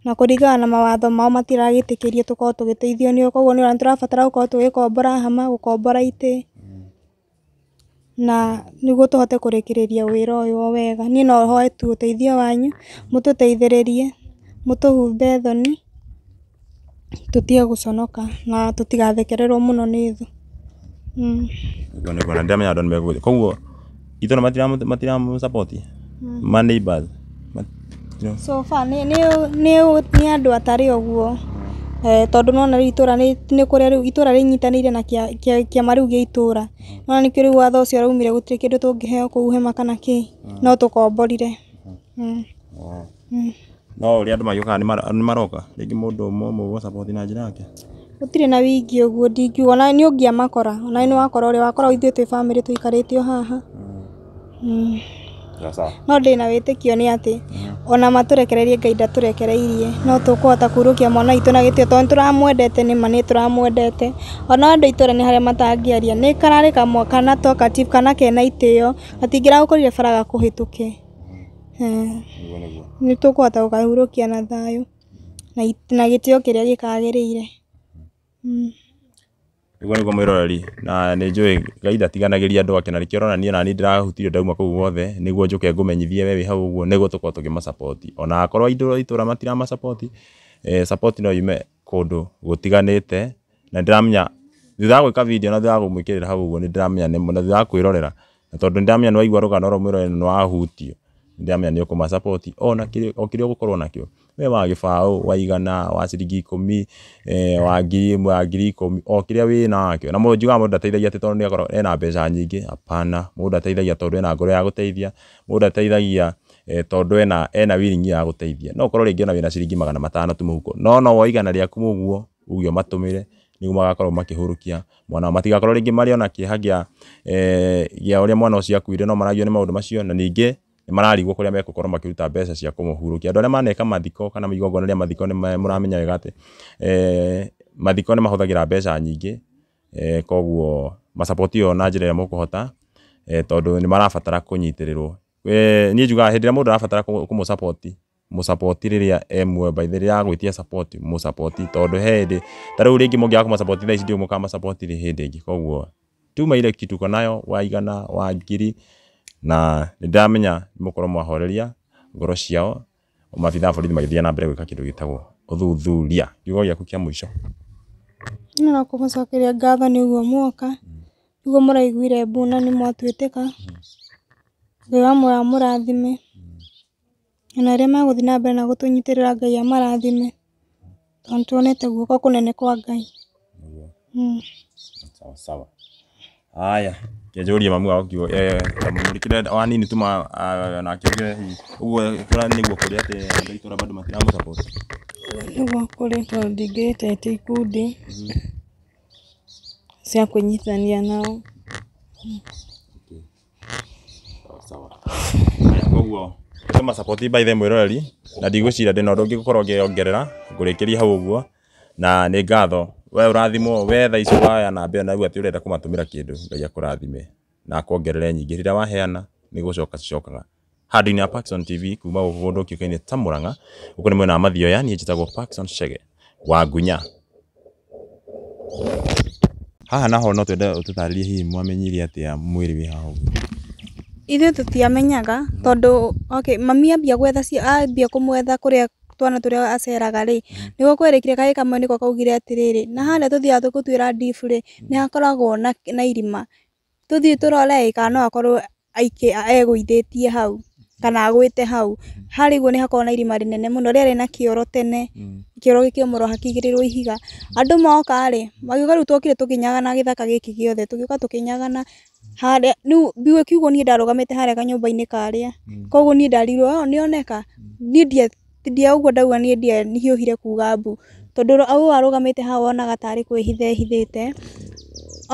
na kũringana na mawatho mao matiragĩtĩkĩrie tũkorwo tũgĩteithio nĩo koguo nĩ ũrona tũrabatara gũkorwo tũgĩkombora hama, gũkombora itĩ, na nĩguo tũhote kũrĩkĩrĩria wĩra ũyũ o wega. Niĩ no hoe tu ũteithio wanyu, mũtũteithĩrĩrie, mũtũhumbe thoni, tũtige gũconoka na tũtigathekererwo mũno nĩ thũ. Mm. Ndiramenya andũ nĩ megũgũteithia, koguo itũra matiramũ support? ma mm. neighbours? nä andå atarä å eh, tondå nona rä itå ra kå rä a itå ra rä nyitanä ire na ama rä u gä itå ra nona nä kä rä u watho å cio raumä re gå tirä kä ndå tå ngä heo kå u hema kana kä no tå komborire mm. mm. no å rä a andå magä okaga nä maroka rä må ndå må må na njä ra yake tirä na wingĩ ũguo ndingiuga ona nĩ ũngĩamakora ona nĩ wakora a wakora ithuĩ twĩ bamĩrĩ tũikarĩte o haha mm. mm no ndä na wä tä kio nä atä mm-hmm. ona matå rekererie ngai ndatå rekereirie no tå kå hota kurå kia mwana itå na gä tä tondå nä tå ramwendete nä ma nä tå ramwendete ona andå itå ra nä harä a aria nä kararä kamwa kana tokative kana kena itä o gatingä ragå korire bara kå hä tå ke mm-hmm. eh. nä tå kå hota gå kahurå kia na thayå na gä tä o kä rä a gä kagä rä ire mm-hmm. mm guo nĩguo mwĩroreri na nĩ njũĩ Ngai ndatiganagĩria andũ ake na nĩkĩo ũronania onaniĩ ndĩrahutirio ndauma kũu guothe nĩguo njũke ngũmenyithie we wĩ hau ũguo nĩguo tũkorwo tũkĩmacapoti ona akorwo andũ a itũũra matiramacapoti eh, sapoti no yume kũndũ gũtiganĩte na ndĩramenya thutha wa gwĩka video na thutha wa kũmwĩkĩrĩra hau ũguo nĩ ndĩramenya na thutha wa kwĩrorera na tondũ nĩ ndĩramenya nĩ waigua rũgano rũmwĩroreri na nĩ wahutio nĩ ndĩramenya nĩ ona o kĩrĩa ũgũkorwo nakĩo me wa gä baå wa igana wa ciringi ikå eh, wa ngiri ä mwe wa ngiri ikå mi o kä rä a wä nakio na må njugaga må ndå ndateithagia atä tondå nä akorwo ena mbeca nyingä apana må ndå ndateithagia tondå ena ngoro ya gå teithia må ndå ndateithagia e, eh, tondå ena ena wiringi ya gå teithia no korwo rä ngä ona wä na ciringi magana matano tu må huko no no woa igana rä aku må guo uge matå mä re nä guo magakorwo makä hå rå kia mwana matigakorwo rä ngä marä ona kä ha gä a å rä a mwana å cio akuire no maragio nä maå ndå macio na ningä mararigwo kuria megukorwo makiruta mbeca cia kumuhurukia andu aria maneka mathiko kana igongona ria mathiko muramenya wega ati eh, mathiko ni mbeca nyingi eh, koguo macapoti yo na njira ria mukuhota eh, tondu ni kunyitirirwo niä njugaga hä ndä ä arabatara kå må sapoti må sapoti rä rä a e mwembaithä rä rä a gwä sapoti he ndä ta rä u rä ngä må ngä akå masapoti thaa ici ndiå må koguo tuma ile kitu konayo waigana wa ngiri na nä ndä ramenya nä må korwo mwahoreria ngoro ciao mabithaborithi magäthia nambere gw ka kä ndå gä tagwo å thuthuria giuga gä aku ki a må ico nonakå må cokeria ngaha nä å guo mwoka nä guo må raiguirembuna nä mwatuä tä ka ngo wamwe wa må rathime ona ä rä a magå thiä nambere na gå tå nyitä rä ra ngai a marathime tonnä tonete guoka kå nene kwa ngaiaya akĩenjũria mamu wao kiugo ndamũmũrĩkĩre wa nini tu na akĩugire ũguo kũra nĩguo kũrĩ atĩ andũ itũra bado matiramũsupport nĩguo to tondũ ndingĩtete ikundi cia mm-hmm. kũnyitithania nao koguo tũmasapoti by the mwĩroreri na ndigwĩciria ndĩna ũndũ ũngĩ gũkorwo ngĩongerera ngũrĩkĩria hau ũguo na nĩ ngatho we urathimo we tha icio waya na mbere na atä å urenda kumatumira kindu ngai akurathime na akongerere nyingä rä rä waheana ni gucoka cicokaga handå-inä ya Paxson TV kuma gå gå ndå kä ukaine ta må ranga gå kå nä mwena wa mathioya niä njätagwo Paxson Chege wa ngunya haha naho no twende å tå tarä rie hihi mwamenyire atä a mwä rä wä haha ithuä tå tiamenyaga tondå okay, mami ambia gwetha ambia kå mwetha kå rä twana turia aceraga-ri mm. niguo kwerekire kai kamwe niko kaugire atiriri na haria tuthiaga tugutwira ndibu ri mm. ni akoragwo na na irima tuthii turore ka no aike egũithitie hau kana agwĩte hau hari mm. harĩguo ni hakoragwo na irima rĩnene mũno rĩarĩ na kioro tene kioro giki muro hakigirirwo ihiga andu moka rĩ magĩũka rĩu twokire tũkĩnyagana gĩthaka gĩkĩ gĩothe tũgĩũka tũkĩnyagana harĩa rĩu mbiũ kiugũ niĩ ndarũgamĩte harĩa kanyũmba ini karĩa koguo ni ndarirwo ni niĩ ndia ũguo ndauga niĩ ndie hiũhire kuga mbu, tondũ ũũ arũgamĩte hau wonaga tarĩ kwĩhitha ehithĩte,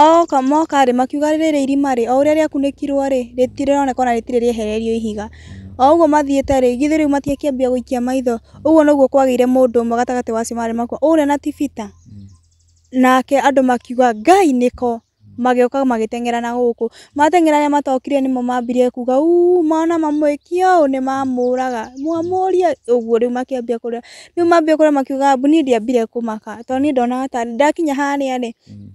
oka moka ri makiuga rĩrĩ irima rĩ, o ũrĩa rĩakunĩkirwo rĩ, rĩtironeka ona rĩtirĩ rĩehererio ihiga, o ũguo mathiĩte rĩ, githĩ rĩu matiakĩambia guikia maitho, ũguo nĩguo kwagĩire mũndũ ũmwe gatagatĩ wacio marĩ makuo, ũrĩa na tibita hmm. nake andũ makiuga Ngai niko ko magitengera na guku mateng'era ya matokire mama bire kuga uu mwana mamwĩkie ũũ nĩmamũraga mwamũrie ũguo rĩu makĩambia kũrĩra rĩu mambia kũrĩra makiugaga mbu niĩ ndiambire kũmaka tondũ ni ndona ta ndakinya harĩa rĩ mm.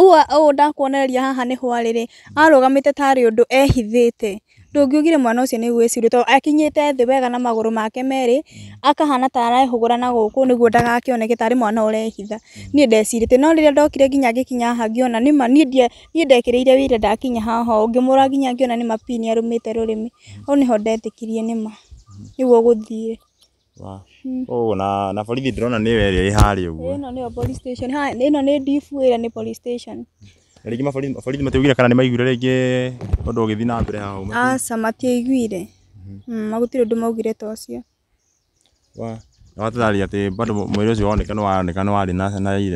ũũ ũũ ndakuonereria haha nĩ hwarĩ rĩ, arũgamĩte tarĩ ũndũ ehithĩte. Ndũngiugire mwana ũcio nĩ gwĩcirio tondũ akinyĩte thĩ wega na magũrũ make merĩ, akahana ta arehũgũra na gũkũ nĩguo ndagakĩoneke tarĩ mwana ũrehitha. Niĩ ndecirĩte, no rĩrĩa ndokire nginya ngĩkinya haha ngĩona nĩma niĩ ndie niĩ ndekĩrĩire wĩira ndakinya haha ũũ, ngĩmũrora nginya ngĩona nĩma pini arũmĩte rũrĩmĩ. Hau nĩho ndetĩkirie nĩma nĩguo gũthiĩ. Hmm. na na borithi ndĩrona nĩ ĩrĩa ĩ harĩa ũguo ĩno nĩyo police station ha ĩno nĩ difu ĩrĩa nĩ police station na rĩngĩ maborithi matiaiguire kana nĩ maiguire rĩngĩ ũndũ ũgĩthiĩ na mbere hau aca matiaiguire hmm. hmm, magutire ũndũ maugire ta ũcio na watũtharia atĩ bado mwĩrĩ ũcio woneka nĩ woneka nĩ warĩ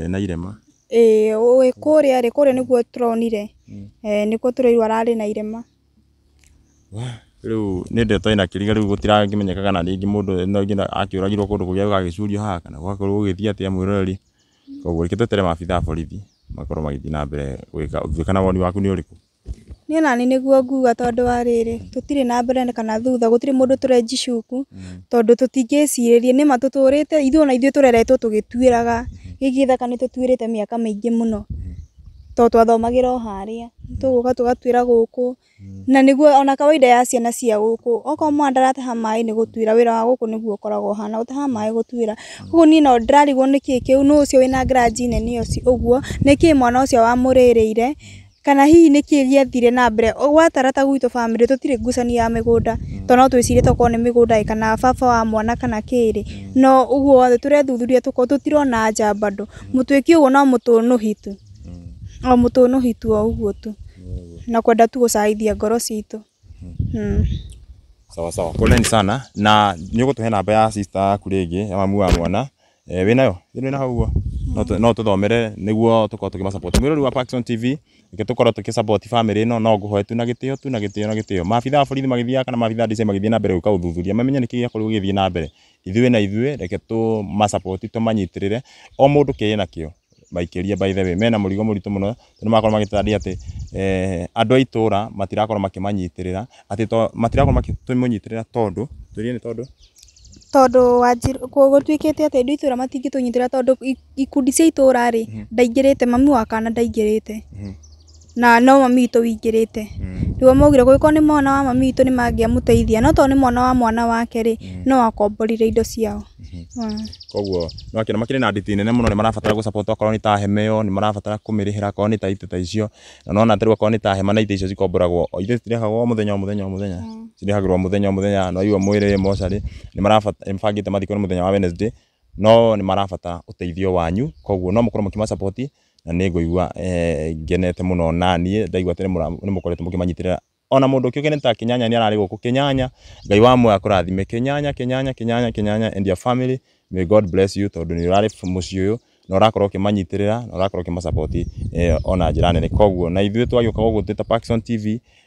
na irema ĩĩ ũĩ kũrĩa rĩ kũrĩa nĩkuo tũronire eh, nĩkuo tũroirwo ararĩ na irema riu nä ndeto ina kä riga rä u gå tirakä menyeka kana rä ngä må ndå akä å ragirwo kå haha kana gwakorwo gå gä thiä koguo rä kä twetere maabitha borithi makorwo magä na mbere gwä kana woni waku nä å rä kå niä nani niguo nguga tondu wa riri tutirä na mbere kana thutha gutirä mundu turenji cuku mm. tondu tutingiciririe nima tuturite ithuĩ ona ithuĩ tureretwo tugituĩraga mm-hmm. gĩkĩ kana nĩ tũtuĩrĩte mĩaka mĩingĩ mũno mm-hmm to twathomagira o harĩa tũgũka tugatwira guku na nĩguo ona kawaida ya ciana cia gũkũ okorwo mwana ha mai ni gutwira wira wa guku gũkũ nĩguo ũkoragwo uta ha mai gutwira koguo ni no ndĩrarigwo nĩkĩĩ kĩu nũũ ũcio wĩna ngranji nene ũguo nĩkĩĩ mwana ucio wa wamũrĩrĩire kana hihi nĩkĩĩ athire na mbere gwatara ta gwitũ bamĩrĩ gũtirĩ ngucanio ya migunda to no twĩcirie tokorwo nĩ mĩgũnda ĩ kana baba wa mwana kana kĩ rĩ no ũguo wothe tũrethuthuria tũtirona anja bado mũtwĩki ũguo no mũtũnũhi tu o no hitu o uguo tu na kwenda tu gucaithia ngoro citu hmm. sawa sawa poleni sana na nä å gå tå he namba ya sister yaku rä ya mamu wa mwana eh, wä nayo wä na hau no tå thomere nä guo tå korwo tå kä macå rä wa Parkson TV ke tå korwo tå kä bamä no no ngå hoe tu na gä tä o tu na gä tä o na gä tä o maabitha a borithi magä thiaga kana maabitha ndicai magä thiä na mbere gå ka å thuthuria mamenye nä kä gäakorwo gä thiä na mbere ithuä na ithuä reke tå macapoti tå manyitä rä re o må ndå kä ä nakä o maikiria by the way mena murigo muritu muno tondu makorwo magitutaria ati eh, andu a itura matirakorwo makimanyitirira ati matirakorwo makitumunyitirira tondu turie ni tondu tondu wanjiru gutwikite ati andu itura matingitunyitirira tondu ikundi cia itura ri mm-hmm. ndaingirite mami wakana ndaingirite mm-hmm. na no mami to wingirite mm-hmm rä maugire gå ni mwana wa mami witå nä mangä amũteithia no tondå nä mwana wa mwana wake rä mm. no akomborire indo ciao mm-hmm. koguo nokĩna makĩrĩ na nditi nene mũno nĩ marabatara gũcapota akorwo nĩ ta hema ĩyo nĩ marabatara kũmĩrĩhĩra akorwo nĩ ta itĩ ta icio na nona tarĩu akorwo nĩ ta hema na itĩ icio cikomboragwo itĩ citirĩhagwo o mũthenya o mũthenya o mũthenya mm. cirĩhagĩrwo mũthenya o mũthenya no aigua mwĩrĩ mocarĩ nĩ marabangĩte mathikwo nĩ mũthenya wa Wednesday no nĩ marabatara ũteithio wanyu koguo no mũkorwo mũkĩmacapoti na nä ngå igua eh, ngenete må no naniä ndaigua atä nä må koretwo må kä manyitä ona må ndå å kä å gene ta kinyanya nä ararä gå kå kinyanya ngai wa mwe akå rathime kinyanya kinyanya kinyanya kinyanya and your family may god bless you tondå nä å rarä må ciä å yå na urakorwo ukimanyitä rä ra na urakorwo ukimasapoti eh, ona njä ra nene koguo na ithuä twagä å ka gå twä ta Parkson TV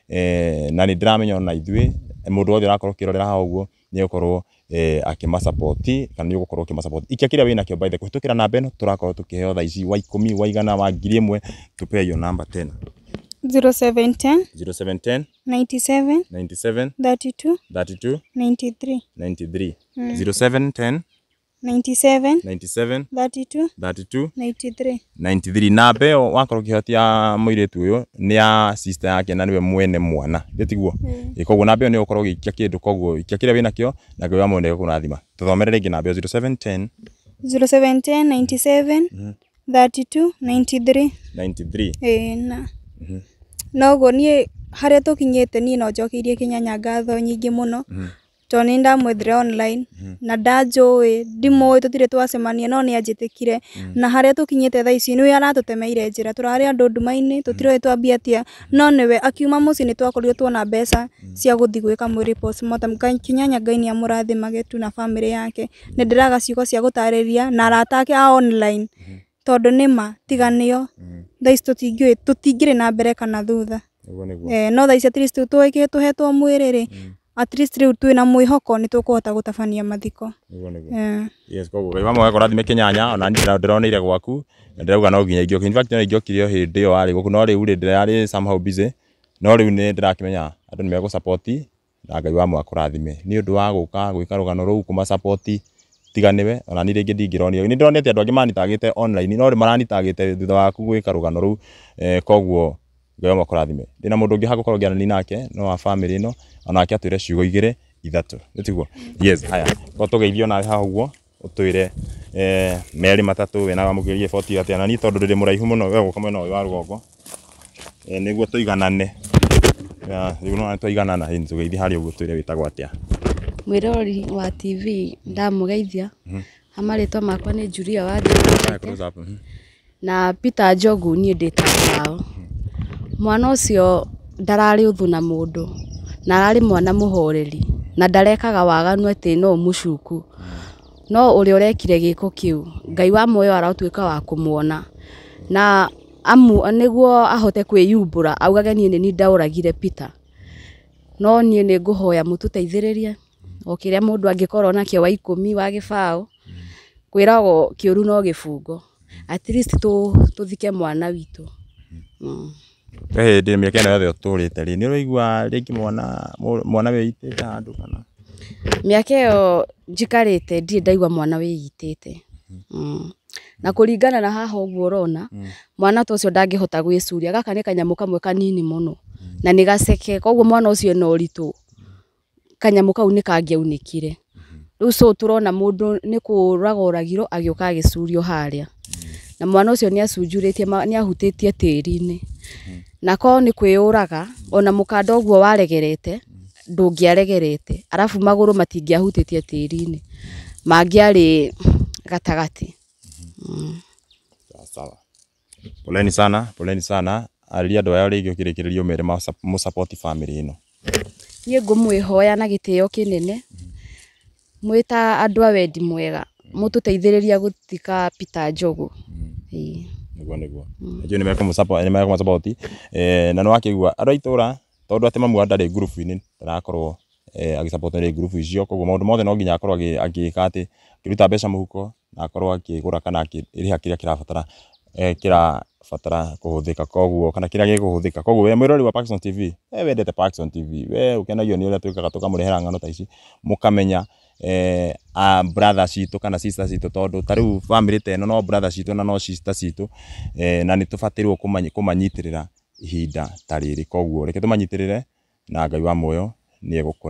eh, na nä ndä ramenya ona ithuä må ndå wothe å rakorwo kä rorera ha å guo nä å korwo eh akimasapoti kana ni ugukorwo ukimasapoti ikia kiria wina kio by the kuhitukira na beno turako tukiheo thaa ici wa 10 wa igana wa 1000 tupe tupee iyo namba tena 0710 0710 97 97 32 32 93 93 mm. 0710 97 na mbeo wakorwo kihotia muiretu uyu ni ya sister yake na niwe mwene mwana gitiguo mm. koguo na mbeo ni ukorwo gikia kindu koguo ikia kiria wina kio na kiwa mwende kunathima tuthomere ringi na mbeo 0710 0710 97 mm. 32 93 93 na mm -hmm. noguo niĩ harĩa tũkinyĩte niĩ no njokeirie kinyanya ngatho nyingi muno mhm tondå nä ndamwethire online hmm. na ndanjå ä ndimå ä tå tirä twacemania no ni anjä tä kire hmm. na harä a tå kinyä te tha ici nä å aratå temeire njä ra tå rarä andå nduma-inä tå tiroä twambia atia no nä we akiuma må ciä nä twakorirwo tuona mbeca hmm. cia gå thiä gwä ka kinyanya ngai ni amå rathimage tu na bamä yake nä ndä ciugo cia gutariria na arata ake a online tondå ni ma tiganä o thaa ici tå tingä na mbere kana thutha eh, no thaa ici tå hetwo mwä rä rä at least riu twina mwihoko ni tukuhota gutabania mathiko yes koguo wi mamwe gakora thime kinyanya ona ndira ndironeire gwaku na ndirauga no ginya ingioki in fact no kirio hindi iyo ari guku no riu ri ari somehow busy no riu ni ndirakimenya andu ni mego support na ngai wa akora rathime ni undu wa guka gwika rugano ruu kuma support tiga niwe ona ni ringi ndingironio ni ndironete andu angi manitagite online no ri maranitagite thutha waku gwika rugano eh koguo ngai wa akora rathime ndina mundu ungi hagukorogiana ni nake no wa family no onake atwire ciugo igire ithatu tiguo yes haya ko tugeithio eh, na eh, mhm. ha uguo utwire eh meri matatu we na wamugirie 40 atia na ni tondu ndiri muraihu muno we guka no wa rugongo eh niguo tuiganane ya niguo na tuiganana hindi tugeithia hari uguo twire witagwo atia mwirori wa tv ndamugeithia amaritwa makwa ni Julia wa mhm. na Peter Jogu niĩ ndita ta wao mhm. mwana ũcio ndararĩ ũthũ na mũndũ na ararä mwana horeri na ndarekaga waganu atä no cuku no gä ko kä u Ngai wa moyo muoyo ka wa mwona na amu guo ahote ra augage niĩ ni niĩ ndaũragire Peter no niĩ nĩ ngũhoya mũtũteithĩrĩrie o kĩrĩa mũndũ angĩkorwo nakĩo wa ikũmi wa kä å ru no gä at least thike mwana witũ. Mm hĩndĩ mĩaka ĩno yothe ũtũrĩte rĩ nĩ ũraigua rĩngĩ mwana mwana wĩitĩte handu kana mĩaka ĩyo njikarĩte ndi ndaigua mwana wĩgitĩte mm-hmm. mm. na kuringana na haha ũguo ũrona mm. mwana ta ũcio ndangĩhota gwĩcuria gaka ni kanyamũ kamwe kanini muno mm. na ni gaceke koguo mwana ucio ena ũritũ kanyamũ kau nĩ kangĩaunĩkire mm-hmm. rĩu so turona mundu ni kũraga agiuka agĩũka haria na mwana ucio ni acunjurĩtie ni ahutĩtie tĩri-inĩ na korwo nä kwä yå raga ona må kanda å guo waregerete ndå ngä aregerete arabu magå rå matingä ahutä tie tä ri-inä mangä arä gatagatina mm. arä ria andå aya rä gä kä rä kä rä rio mere ä no niä ngå mwä hoya na gä tä o kä nene mwä ta andå awendi mwega må tå teithä rä ria gå tika ta njogå mm. niguo niguo ndio mm. nimeka musupport nimeka musupport eh na nwake igua andå aitora tondå atä mamu ndarä ngurubu-inä ndarakorwo eh, agä rä ngurubu icio koguo maå ndå mothe no nginya akorwo agä ka atä akä ruta mbeca må huko na akorwo akä gå ra kana rä ha kä rä a kä eh, rabatara kä rabatara kå hå thä ka koguo kana kä rä a gä kå hå thä ka koguo mwä rori wa Paxson TV we wendete Paxson TV we å kenagio nä å rä a twä kaga tå kamå rehera ng'ano ta ici må kamenya eh, a brother citå kana sister citå tondå ta riu u bamä no ä no brother citå na no sister citå eh, na nä tå batä rwo kå manyitä rä ra ihinda ta rä rä koguo reke tå manyitä rä re na ngai wa moyo nä egå kå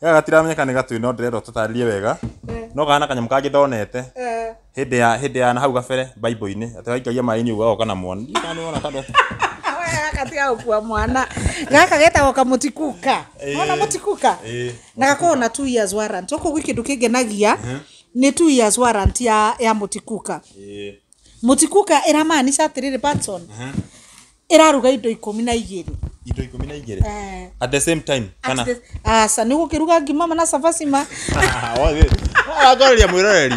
ga gatiramenyeka nä gatwä no ndä renda tå tarä wega no gana kanyamå kangä thonete hä eh. ndä ya na hau gabere baibå-inĩ atä waikagia maä-inä å gagoka na mwana gatiga gukua mwana gaka getagwo kamutikuka ona eh. mutikuka eh. na gakoragwo na two years warrant gũkũ gwĩ kĩndũ kĩngenagia nĩ two years warrant ya ya mutikuka mutikuka ĩramaanisha atĩrĩrĩ Patson iraruga indo ikumi na igiri indo ikumi na igiri eh. at the same time kana asa ah, nä gå kä ruga ngimama na cabaci ma aratwarä ah, mwäroreri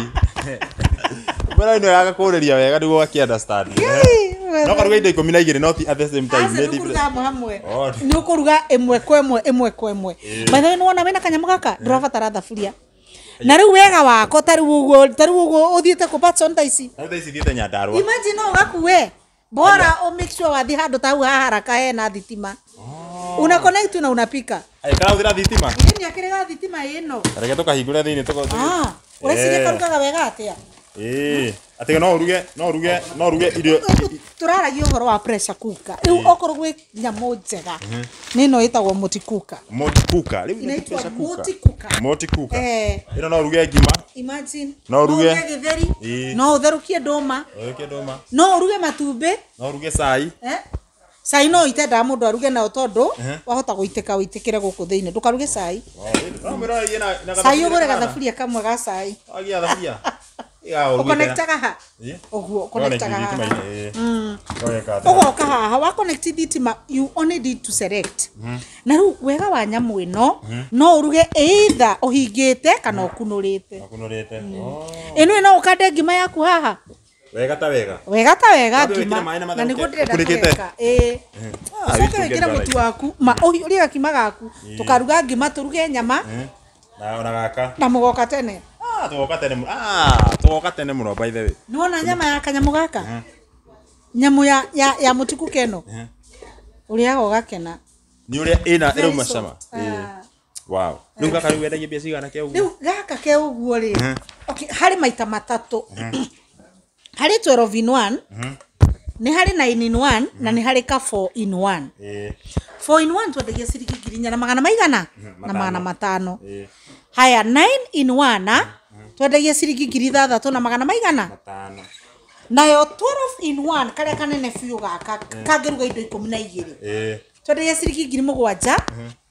mwäroreri ino yaga kureria wega nä guo understand eh? no karuga indo ikumi na igiri rä not at the same time ah, hamwe nä å kå ruga ä mwe kwa ä mwe kwa ä mwe eh. maithaä nä wona wä na kanyamå gaka ndå thaburia na rä u wega wako tarä u å guo tarä u å guo å thiä te kå tha ici imagine å gakue bora o make sure wathi handu ta hau haharaka hena thitima oh. una connect na unapika aikarauthira thitima ini akiriga thitima ino reke tukahingure thiini tuko ah ureciria ga wega atia ĩĩ atĩ å ũruge no ũruge no ũruge irio tũraragia ũhoro wa pressure cooker rĩu okorwo gwĩ nyamũ njega mhm. nä ĩno ĩtagwo mũti kuka mũti kuka rĩu nĩ pressure cooker mũti kuka ĩno no ũruge ngima imagine no ũruge gĩtheri no å therå ũtherũkie ndũma no ũruge matumbĩ no ũruge cai cai no itendaga må ndå aruge nayo tondå wahota gå itä ka wä itä kä re gå kå thä inä ndå karuge cai cai å gå re gathaburia kamwe ga cai ugokahahawathitima hmm. hmm. na rä u wega wa nyamå ä hmm. no no å ruge ä ohingä te kana å kunå rä te ä nä no å kande ngima yaku haha wega ta wega ngima na nä guo ndä renda kka ä coke wä kä re må tu waku å rä gakima gaku tå karuga ngima tå ruge nyama na må goka tene ah tugoka tene muno ah tugoka tene nyama ya kanyamå gaka nyamå ya ya, ya mutuku keno uria gogakena ni uria ina irauma cama ah. rä u gaka rä u wendagia mbia cigana kä rä u gaka ke guo rä harä maita matatå harä twelve nä harä nine na nä harä ka twendagia ciringi ngiri na magana maigana na magana matano haya nine in one ah, twendagia ciringi ngiri ithathatu na magana maigana nayo a kanene biå gaka kangeruga indo mi na rä twendagia ciringi ngiri gwanja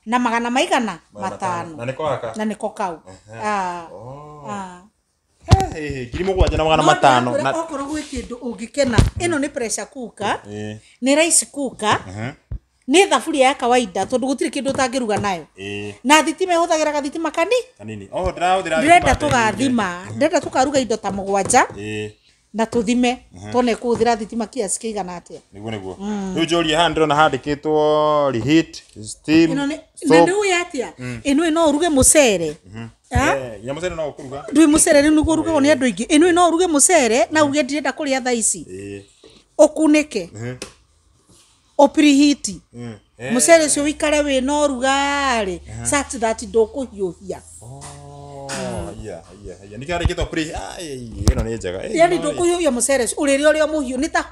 na magana maigana matano eh. na eh. niko mhm. kau ah. Oh. Ah. Eh, ngiri mũgwanja na magana matano okorwo å ngä kena ä no nä kuka nä rice kuka nä thaburia ya kawaida tondå gå tirä kä ndå å tangä ruga nayo na thitima ä hå thagä ra gathitima kani ndärenda tå gathima ndärenda tå karuga indo ta må gwanja na tå thime tona ä kå hå thä ra thitima kiasi kä igana atä a nä guo mm. rä u njå ria haha nä ndärona handä kä two na ndä å yä atä a ä no å ruge må cere ya mucere no ukuruga ndui mucere ni nugo rugagwo ni andu aingi inu no uruge mucere na uge ndirenda kuria thaa ici ukunike upirihiti mm. eh. mucere ucio wikare wina urugarä uh such that ndukuhiuhia oh, eh, yani ndukuhiuhia rä a å rä a må hiå nä ta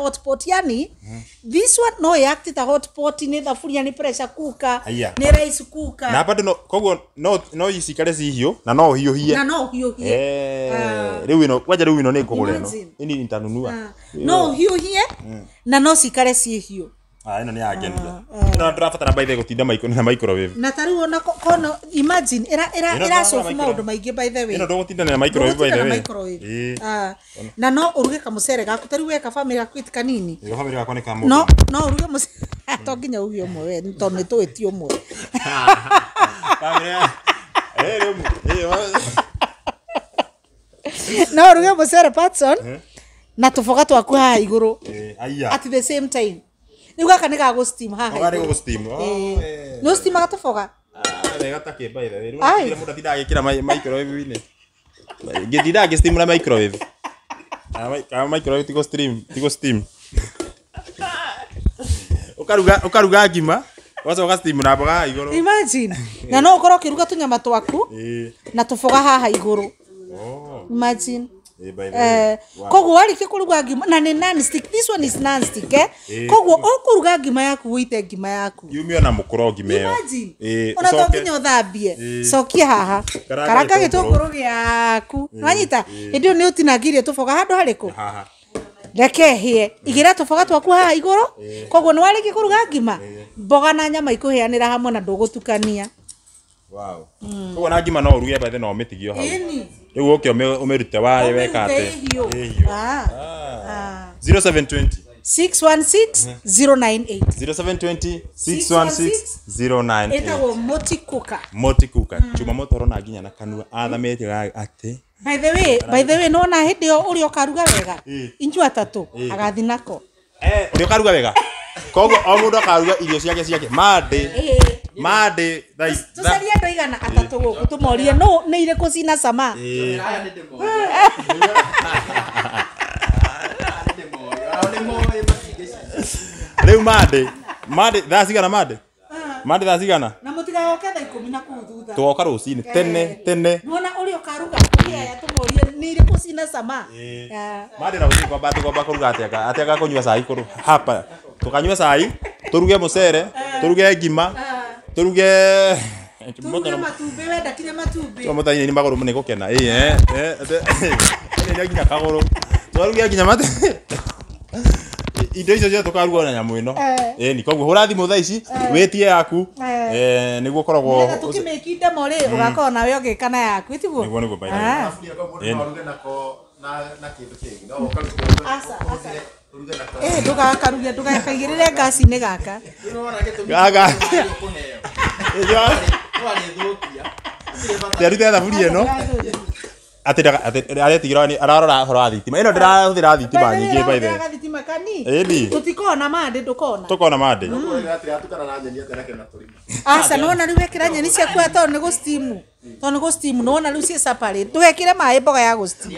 yani mm-hmm. this one no eh, act ta hotpot nä thaburia nä pressure kuka nä rice kuka na bado no koguo no no cihiå na no na no rä u kwanja rä u nä ngå gå ä no ä nini ntanunua no na no cikare cihiå ino ah, nä yangenia ah, tårabatara ah. baithe gå na na tarä u ona kono imagine ndå maingä no na microwave na no å ruge kamå gaku tarä u weka bamä gaku gä kanini no å ruge må to nginya uge å mwe to nä tå ä ti å mwe no å ruge må cere na tå boga twaku haha igå rå at the same time u gaka nä gagå nä å cimaga tå boga ndagäkä ra ngä ndagä ra tigå ukaruga ngima wacoka ugastimå na mboga haha igå rå na no å korwo å kä ruga tå nyama twaku na tå boga haha igå rå oh. Eh, koguo warikia kuruga ngima na ni nonstick this one is nonstick eh koguo ukuruga ngima yaku wite ngima yaku yumio na mukuro ngima yo eh ona to kinya uthambie cokie haha karanga gitunguru yaku wanyita ndio ni utinagirie tuboga handu hariku haha reke hie igira tuboga twaku haha iguru koguo ni warikia kuruga ngima mboga na nyama ikuhianira hamwe na ndugutukania wow hmm. koguo na ngima no uruge bathe no mitigio hau rä u å kä å waä wekate ätagwo motikuka cuma må toro na nginya na kanua athamä te atä by the way by the way nona hä ndä ä yo å rä a å karuga wega eh. inyu atatå eh. agathi nako å eh, rä a å karuga wega koguo o mundu akaruga irio ciake ciake mandi mandi tucarie andå aigana atatå gå kå tå morie nå nä irä kå cina cama rä u mandä mandä thaa cigana mandä ah. mandä thaa cigana na må tigaoke thaa ikå na kå thutha twoka rå tene tene nona uri rä a å karuga aya tå morie nä irä cina cama ah. mandä na gå thiä kwamba tå kwamba kå ruga atä aka atä aka kå cai kå hapa tukanywe cai turuge mucere turuge ngima turuge mutani ni maguru ni gukena ä eh nä eh, eh, eh, nginya kaguru twaruge nginya mate indo icio ciothe tukaruga na nyamå ĩno ni koguo hå rathimå thimå tha ici wä tie yaku nä mm. guo å gakorwo ä ndågakarugia ndå gakaigä rä re ngaci-inä gaka arute thaburia ä no atä aretigä ararora horo wa thitima ä no ndä rahå thä ra thitima nyingä baithedi tå na tå koragwo mandä aca nona rä u wekä ra nyeni ciaku tondå nä gå stimu tondå nä gå stimu nona rä u ciä ndå wekä re maä mboga ya gå stimu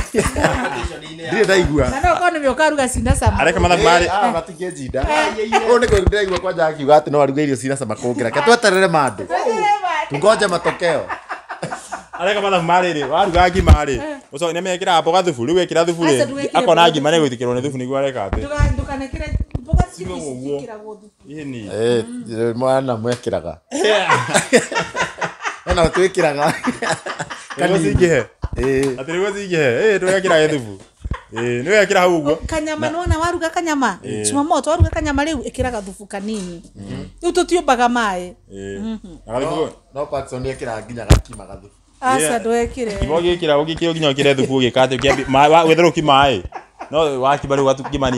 ndirä ndaigua na no korwo nä mä å karuga cina kwanja akiuga atä no irio cina cama kå ngä reke tweterere mandå tungonje matokeo areka mathabu marä waruga ngima rä å eh. co nä mekä ra mboga thubu rä u wä ra thubu rä akona ngima nä gwä tä kä rwo nä thubu nä guo areka atä eh, mwana mwekä raga ena twä raga kaningä he atä nä guo cingä he twä gä ra gäthubu nä wä ra hau å guo kanyama nä wona waruga kanyama cumamoto waruga kanyama rä u ä kä raga thubu kanini rä u tå tiå mbaga maä ra nginya gakima gathubu kä ra å gä kä nginya å kä re thubu å gä ka atä therå ki maä no u gatukimani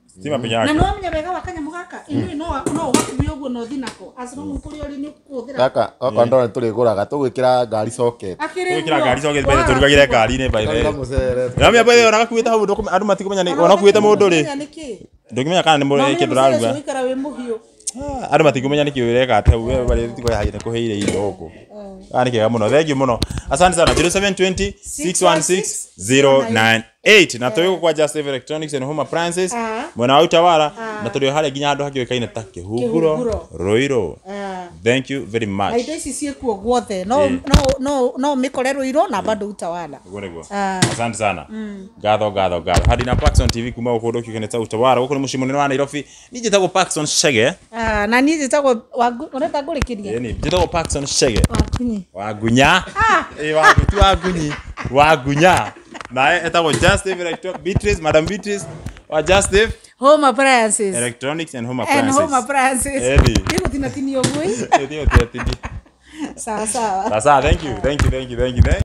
stima mm. penyake na no bega wakanya mugaka ino no no wakubio guo no thinako asino mukuri ori ni kuthira kaka oko ndo tuli guraga tugwikira ngari socket tugwikira gari socket bai turugagire ngari ne bai bai na mya bai ona kuita hu ndoku andu matikumenya ni ona kuita mundu ri ndungimenya kana ni muri kindu raruga andu matikumenya ni kiureka atau we bari tikoya hajine kuheire indo guku arikega muno thengio muno asante sana 0720 616 098 na kwa Just Save Electronics and Home Appliances ah. mwena wa Utawara ah. na tå rä harä nginya handå hakiåikaine ta kä roiro ah. thank you very much indo ici ciäkuo guothe eh. no no no kore rå roiro na bado Utawara guo nä asante sana mm. ngatho ngatho ngatho hadi na Paxson TV kuma gå kå ndå kiukaine ta Utawara gå kå nä må ciä må wa Nairobi ni njä tagwo Paxson Chege na niä njä tagå å renda ngå rä kä ria njä tagwo Paxson wagunyi wagunya ah. eh wagutu wagunyi wagunya naye etagwo justive madam beatrice wa justive home appliances electronics and home appliances and home appliances eh ikutina tini ogui eh tia tini sawa sawa sawa thank you thank you thank you thank you